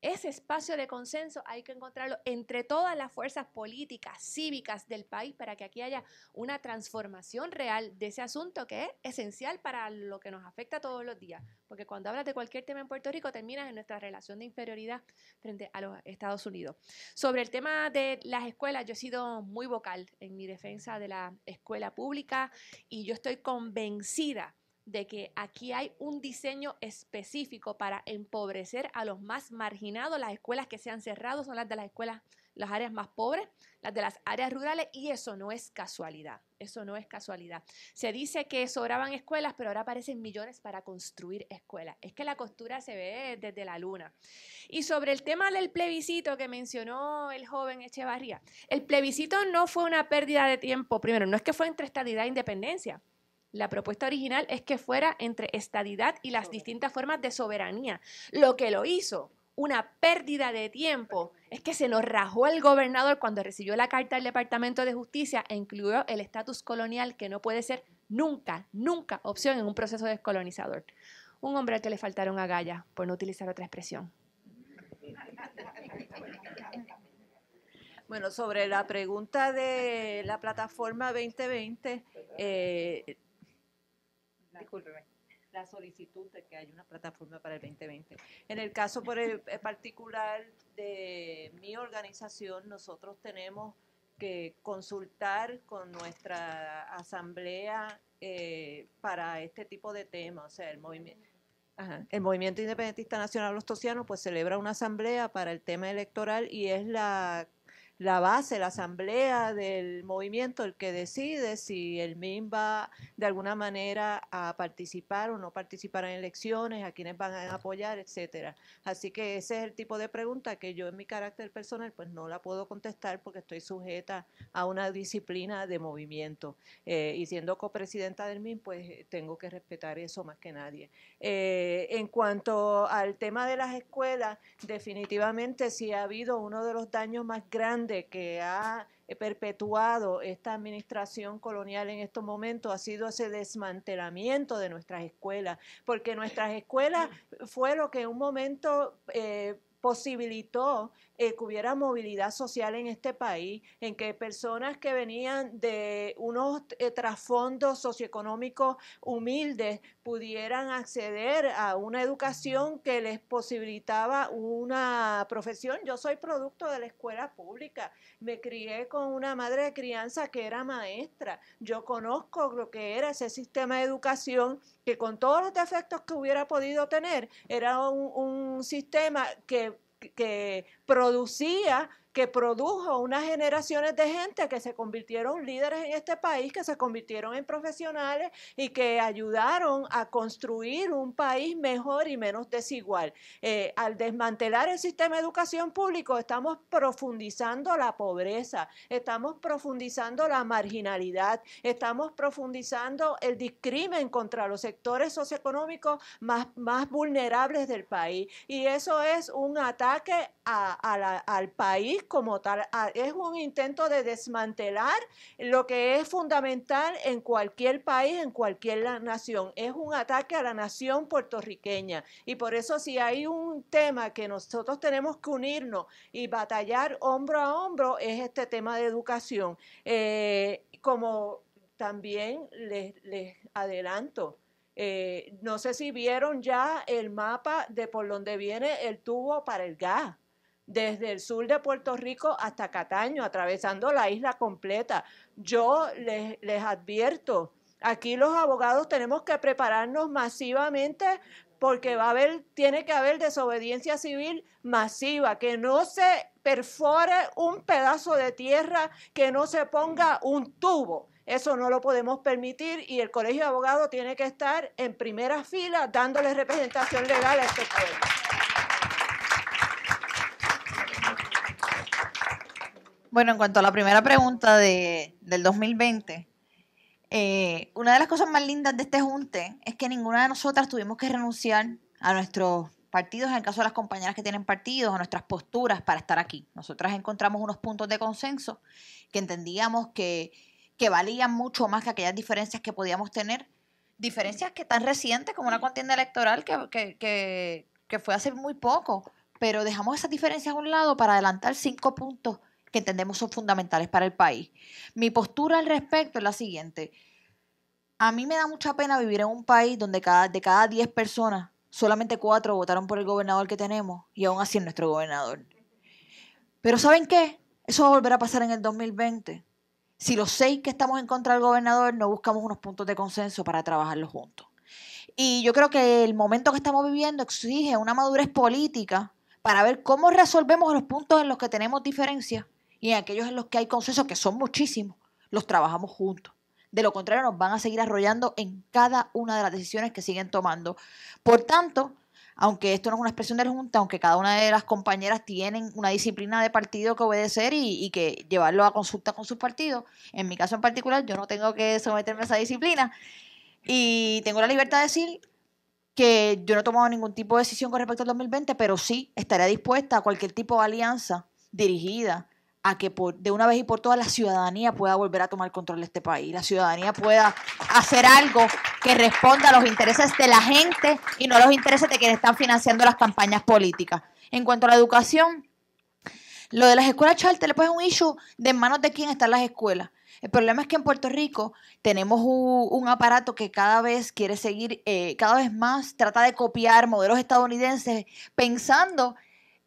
Ese espacio de consenso hay que encontrarlo entre todas las fuerzas políticas, cívicas del país para que aquí haya una transformación real de ese asunto que es esencial para lo que nos afecta todos los días. Porque cuando hablas de cualquier tema en Puerto Rico terminas en nuestra relación de inferioridad frente a los Estados Unidos. Sobre el tema de las escuelas, yo he sido muy vocal en mi defensa de la escuela pública y yo estoy convencida de que aquí hay un diseño específico para empobrecer a los más marginados. Las escuelas que se han cerrado son las de las escuelas, las áreas más pobres, las de las áreas rurales, y eso no es casualidad. Eso no es casualidad. Se dice que sobraban escuelas, pero ahora aparecen millones para construir escuelas. Es que la costura se ve desde la luna. Y sobre el tema del plebiscito que mencionó el joven Echevarría, el plebiscito no fue una pérdida de tiempo. Primero, no es que fue entre estadidad e independencia. La propuesta original es que fuera entre estadidad y las distintas formas de soberanía. Lo que lo hizo una pérdida de tiempo es que se nos rajó el gobernador cuando recibió la carta del Departamento de Justicia e incluyó el estatus colonial que no puede ser nunca, nunca opción en un proceso descolonizador. Un hombre al que le faltaron agallas, por no utilizar otra expresión. Bueno, sobre la pregunta de la plataforma 2020, la, la solicitud de que haya una plataforma para el 2020. En el caso por el, eh, particular de mi organización, nosotros tenemos que consultar con nuestra asamblea eh, para este tipo de temas, o sea, el movimiento. El Movimiento Independentista Nacional Los Tosianos pues celebra una asamblea para el tema electoral y es la la base, la asamblea del movimiento, el que decide si el min va de alguna manera a participar o no participar en elecciones, a quienes van a apoyar, etcétera. Así que ese es el tipo de pregunta que yo en mi carácter personal pues no la puedo contestar porque estoy sujeta a una disciplina de movimiento. Eh, y siendo copresidenta del min pues tengo que respetar eso más que nadie. Eh, en cuanto al tema de las escuelas, definitivamente sí ha habido uno de los daños más grandes que ha perpetuado esta administración colonial en estos momentos ha sido ese desmantelamiento de nuestras escuelas, porque nuestras escuelas fue lo que en un momento eh, posibilitó eh, que hubiera movilidad social en este país, en que personas que venían de unos eh, trasfondos socioeconómicos humildes pudieran acceder a una educación que les posibilitaba una profesión. Yo soy producto de la escuela pública, me crié con una madre de crianza que era maestra, yo conozco lo que era ese sistema de educación que con todos los defectos que hubiera podido tener, era un sistema que que producía que produjo unas generaciones de gente que se convirtieron líderes en este país, que se convirtieron en profesionales y que ayudaron a construir un país mejor y menos desigual. Eh, al desmantelar el sistema de educación público, estamos profundizando la pobreza, estamos profundizando la marginalidad, estamos profundizando el discrimen contra los sectores socioeconómicos más, más vulnerables del país. Y eso es un ataque al país como tal. Ah, es un intento de desmantelar lo que es fundamental en cualquier país, en cualquier nación. Es un ataque a la nación puertorriqueña. Y por eso si hay un tema que nosotros tenemos que unirnos y batallar hombro a hombro es este tema de educación. Eh, como también les, adelanto, eh, no sé si vieron ya el mapa de por donde viene el tubo para el gas desde el sur de Puerto Rico hasta Cataño, atravesando la isla completa. Yo les, les advierto, aquí los abogados tenemos que prepararnos masivamente porque va a haber, tiene que haber desobediencia civil masiva, que no se perfore un pedazo de tierra, que no se ponga un tubo. Eso no lo podemos permitir y el Colegio de Abogados tiene que estar en primera fila dándole representación legal a este pueblo. Bueno, en cuanto a la primera pregunta de, del 2020, eh, una de las cosas más lindas de este junte es que ninguna de nosotras tuvimos que renunciar a nuestros partidos, en el caso de las compañeras que tienen partidos, a nuestras posturas para estar aquí. Nosotras encontramos unos puntos de consenso que entendíamos que, valían mucho más que aquellas diferencias que podíamos tener, diferencias que tan recientes como una contienda electoral que fue hace muy poco, pero dejamos esas diferencias a un lado para adelantar cinco puntos que entendemos son fundamentales para el país. Mi postura al respecto es la siguiente. A mí me da mucha pena vivir en un país donde cada, de cada 10 personas, solamente 4 votaron por el gobernador que tenemos y aún así es nuestro gobernador. Pero ¿saben qué? Eso va a volver a pasar en el 2020. Si los seis que estamos en contra del gobernador no buscamos unos puntos de consenso para trabajarlos juntos. Y yo creo que el momento que estamos viviendo exige una madurez política para ver cómo resolvemos los puntos en los que tenemos diferencias y en aquellos en los que hay consenso, que son muchísimos, los trabajamos juntos. De lo contrario, nos van a seguir arrollando en cada una de las decisiones que siguen tomando. Por tanto, aunque esto no es una expresión de la Junta, aunque cada una de las compañeras tienen una disciplina de partido que obedecer y, y que llevarlo a consulta con sus partidos, en mi caso en particular, yo no tengo que someterme a esa disciplina y tengo la libertad de decir que yo no he tomado ningún tipo de decisión con respecto al 2020, pero sí estaría dispuesta a cualquier tipo de alianza dirigida a que por, de una vez y por todas la ciudadanía pueda volver a tomar control de este país, la ciudadanía pueda hacer algo que responda a los intereses de la gente y no a los intereses de quienes están financiando las campañas políticas. En cuanto a la educación, lo de las escuelas charter pues, es un issue de manos de quién están las escuelas. El problema es que en Puerto Rico tenemos un, aparato que cada vez quiere seguir, eh, cada vez más trata de copiar modelos estadounidenses pensando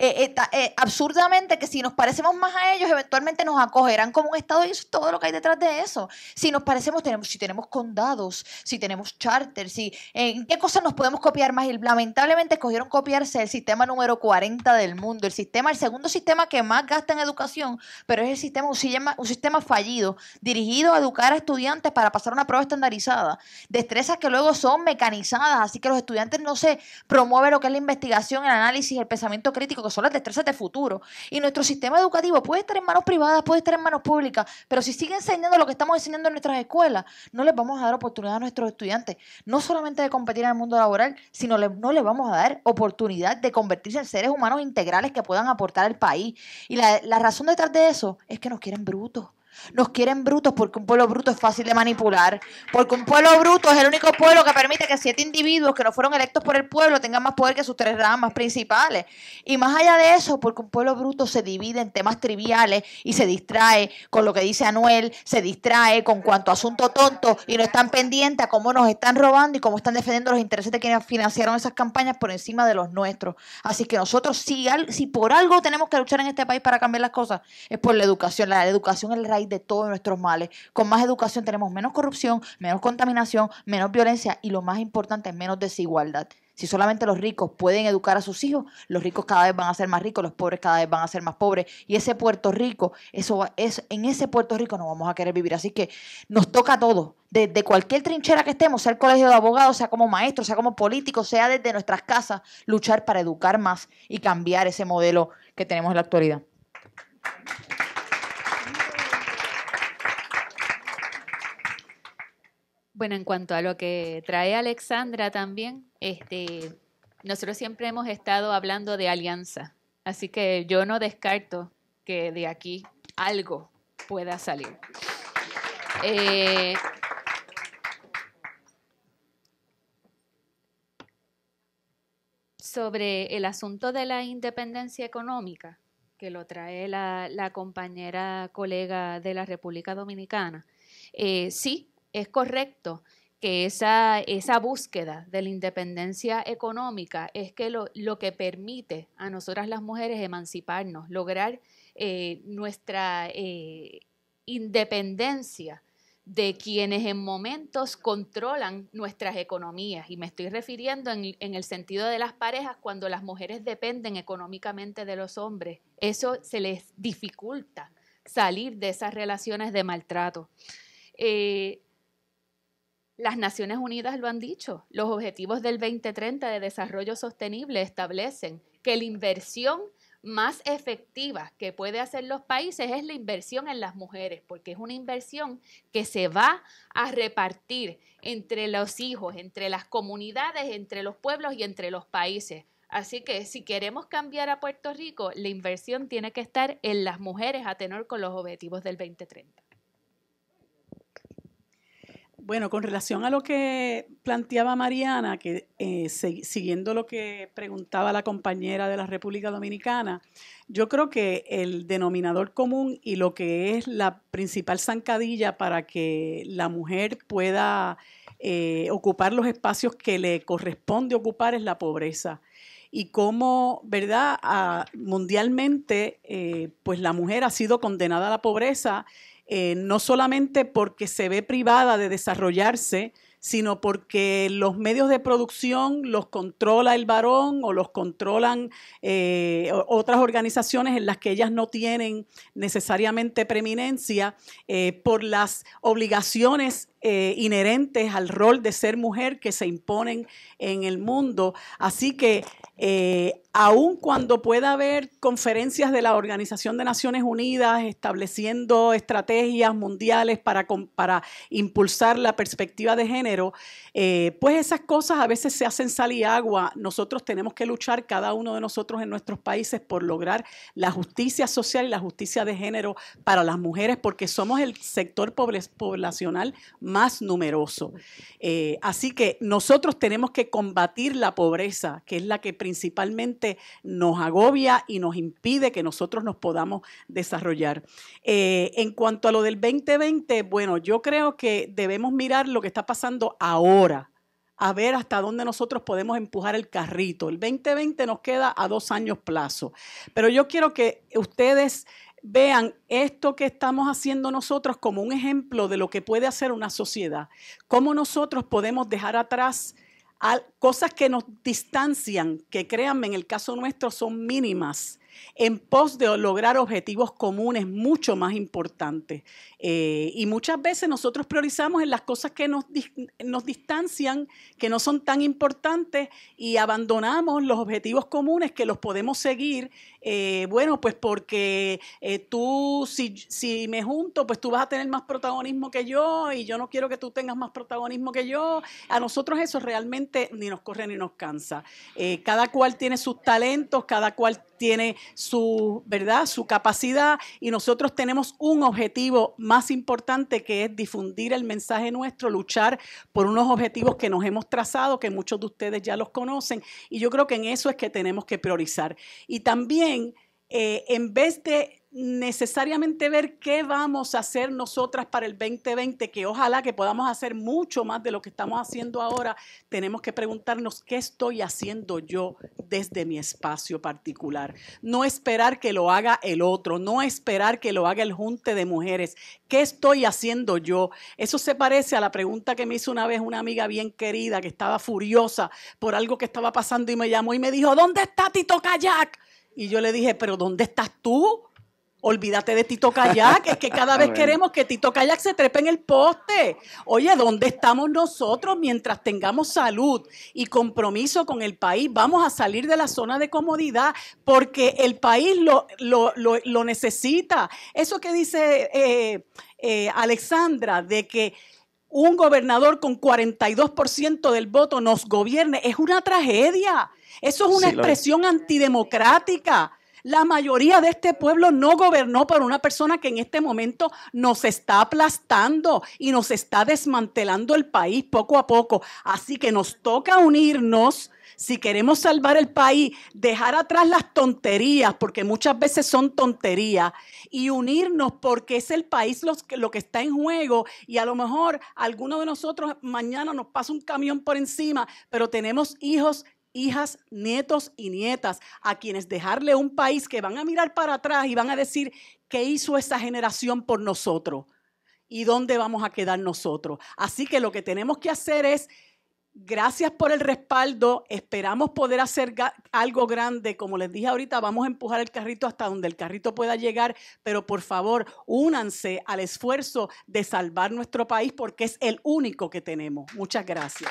eh, eh, eh, absurdamente que si nos parecemos más a ellos, eventualmente nos acogerán como un Estado y eso es todo lo que hay detrás de eso. Si nos parecemos, tenemos, si tenemos condados, si tenemos charters, si, ¿en qué cosas nos podemos copiar más? Y lamentablemente escogieron copiarse el sistema número 40 del mundo, el sistema, el segundo sistema que más gasta en educación, pero es el sistema, un sistema, un sistema fallido, dirigido a educar a estudiantes para pasar una prueba estandarizada, destrezas que luego son mecanizadas, así que los estudiantes no se promueve lo que es la investigación, el análisis, el pensamiento crítico, son las destrezas de futuro. Y nuestro sistema educativo puede estar en manos privadas, puede estar en manos públicas, pero si sigue enseñando lo que estamos enseñando en nuestras escuelas, no les vamos a dar oportunidad a nuestros estudiantes, no solamente de competir en el mundo laboral, sino no les vamos a dar oportunidad de convertirse en seres humanos integrales que puedan aportar al país. Y la razón detrás de eso es que nos quieren brutos nos quieren brutos porque un pueblo bruto es fácil de manipular. Porque un pueblo bruto es el único pueblo que permite que siete individuos que no fueron electos por el pueblo tengan más poder que sus tres ramas principales. Y más allá de eso, porque un pueblo bruto se divide en temas triviales y se distrae con lo que dice Anuel, se distrae con cuanto asunto tonto y no están pendientes a cómo nos están robando y cómo están defendiendo los intereses de quienes financiaron esas campañas por encima de los nuestros. Así que nosotros, si, si por algo tenemos que luchar en este país para cambiar las cosas, es por la educación. La educación es el de todos nuestros males. Con más educación tenemos menos corrupción, menos contaminación, menos violencia y lo más importante, menos desigualdad. Si solamente los ricos pueden educar a sus hijos, los ricos cada vez van a ser más ricos, los pobres cada vez van a ser más pobres. Y ese Puerto Rico, eso es, en ese Puerto Rico no vamos a querer vivir. Así que nos toca a todos, desde cualquier trinchera que estemos, sea el colegio de abogados, sea como maestros, sea como políticos, sea desde nuestras casas, luchar para educar más y cambiar ese modelo que tenemos en la actualidad. Bueno, en cuanto a lo que trae Alexandra también, este, nosotros siempre hemos estado hablando de alianza, así que yo no descarto que de aquí algo pueda salir. Eh, sobre el asunto de la independencia económica, que lo trae la, compañera colega de la República Dominicana. Eh, sí, es correcto que esa, búsqueda de la independencia económica es que lo, que permite a nosotras las mujeres emanciparnos, lograr eh, nuestra eh, independencia de quienes en momentos controlan nuestras economías. Y me estoy refiriendo en, el sentido de las parejas cuando las mujeres dependen económicamente de los hombres. Eso se les dificulta salir de esas relaciones de maltrato. Eh, las Naciones Unidas lo han dicho, los objetivos del 2030 de desarrollo sostenible establecen que la inversión más efectiva que puede hacer los países es la inversión en las mujeres, porque es una inversión que se va a repartir entre los hijos, entre las comunidades, entre los pueblos y entre los países. Así que si queremos cambiar a Puerto Rico, la inversión tiene que estar en las mujeres a tenor con los objetivos del 2030. Bueno, con relación a lo que planteaba Mariana, que eh, siguiendo lo que preguntaba la compañera de la República Dominicana, yo creo que el denominador común y lo que es la principal zancadilla para que la mujer pueda eh, ocupar los espacios que le corresponde ocupar es la pobreza y cómo, ¿verdad? Ah, mundialmente, eh, pues la mujer ha sido condenada a la pobreza eh, no solamente porque se ve privada de desarrollarse, sino porque los medios de producción los controla el varón o los controlan eh, otras organizaciones en las que ellas no tienen necesariamente preeminencia eh, por las obligaciones inherentes al rol de ser mujer que se imponen en el mundo. Así que aun cuando pueda haber conferencias de la Organización de Naciones Unidas estableciendo estrategias mundiales para, impulsar la perspectiva de género, eh, pues esas cosas a veces se hacen sal y agua. Nosotros tenemos que luchar, cada uno de nosotros en nuestros países, por lograr la justicia social y la justicia de género para las mujeres, porque somos el sector poblacional más numeroso. Eh, así que nosotros tenemos que combatir la pobreza, que es la que principalmente nos agobia y nos impide que nosotros nos podamos desarrollar. Eh, en cuanto a lo del 2020, bueno, yo creo que debemos mirar lo que está pasando ahora a ver hasta dónde nosotros podemos empujar el carrito. El 2020 nos queda a dos años plazo, pero yo quiero que ustedes vean esto que estamos haciendo nosotros como un ejemplo de lo que puede hacer una sociedad, cómo nosotros podemos dejar atrás cosas que nos distancian, que créanme, en el caso nuestro son mínimas, en pos de lograr objetivos comunes mucho más importantes. Eh, y muchas veces nosotros priorizamos en las cosas que nos, nos distancian, que no son tan importantes, y abandonamos los objetivos comunes que los podemos seguir eh, bueno, pues porque eh, tú, si, me junto, pues tú vas a tener más protagonismo que yo y yo no quiero que tú tengas más protagonismo que yo. A nosotros eso realmente ni nos corre ni nos cansa. Eh, cada cual tiene sus talentos, cada cual tiene su, ¿verdad? su capacidad y nosotros tenemos un objetivo más importante que es difundir el mensaje nuestro, luchar por unos objetivos que nos hemos trazado, que muchos de ustedes ya los conocen y yo creo que en eso es que tenemos que priorizar. Y también eh, en vez de necesariamente ver qué vamos a hacer nosotras para el 2020, que ojalá que podamos hacer mucho más de lo que estamos haciendo ahora, tenemos que preguntarnos qué estoy haciendo yo desde mi espacio particular. No esperar que lo haga el otro, no esperar que lo haga el junte de mujeres. ¿Qué estoy haciendo yo? Eso se parece a la pregunta que me hizo una vez una amiga bien querida que estaba furiosa por algo que estaba pasando y me llamó y me dijo, ¿dónde está Tito Kayak? Y yo le dije, pero ¿dónde estás tú? Olvídate de Tito Kayak, es que cada vez queremos que Tito Kayak se trepe en el poste. Oye, ¿dónde estamos nosotros mientras tengamos salud y compromiso con el país? Vamos a salir de la zona de comodidad porque el país lo, lo, necesita. Eso que dice eh, eh, Alexandra, de que un gobernador con 42% del voto nos gobierne, es una tragedia. Eso es una expresión antidemocrática. La mayoría de este pueblo no gobernó por una persona que en este momento nos está aplastando y nos está desmantelando el país poco a poco. Así que nos toca unirnos si queremos salvar el país, dejar atrás las tonterías, porque muchas veces son tonterías, y unirnos porque es el país lo que está en juego y a lo mejor alguno de nosotros mañana nos pasa un camión por encima, pero tenemos hijos hijas, nietos y nietas, a quienes dejarle un país que van a mirar para atrás y van a decir, ¿qué hizo esa generación por nosotros? ¿Y dónde vamos a quedar nosotros? Así que lo que tenemos que hacer es Gracias por el respaldo. Esperamos poder hacer algo grande. Como les dije ahorita, vamos a empujar el carrito hasta donde el carrito pueda llegar, pero por favor, únanse al esfuerzo de salvar nuestro país porque es el único que tenemos. Muchas gracias.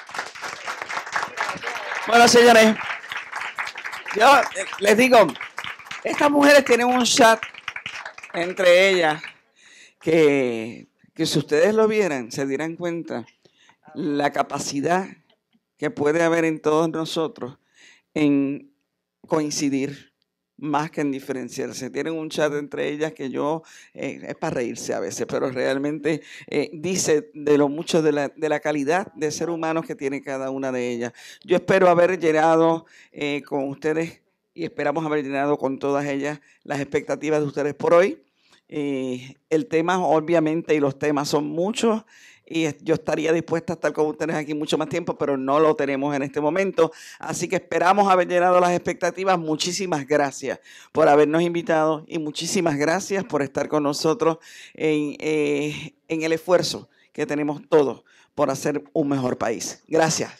Bueno, señores, yo eh, les digo, estas mujeres tienen un chat entre ellas que, que si ustedes lo vieran, se dieran cuenta la capacidad que puede haber en todos nosotros en coincidir más que en diferenciarse. Tienen un chat entre ellas que yo, eh, es para reírse a veces, pero realmente eh, dice de lo mucho de la, calidad de ser humano que tiene cada una de ellas. Yo espero haber llegado eh, con ustedes y esperamos haber llenado con todas ellas las expectativas de ustedes por hoy. el tema, obviamente, y los temas son muchos y yo estaría dispuesta a estar con ustedes aquí mucho más tiempo, pero no lo tenemos en este momento. Así que esperamos haber llenado las expectativas. Muchísimas gracias por habernos invitado y muchísimas gracias por estar con nosotros en, eh, en el esfuerzo que tenemos todos por hacer un mejor país. Gracias.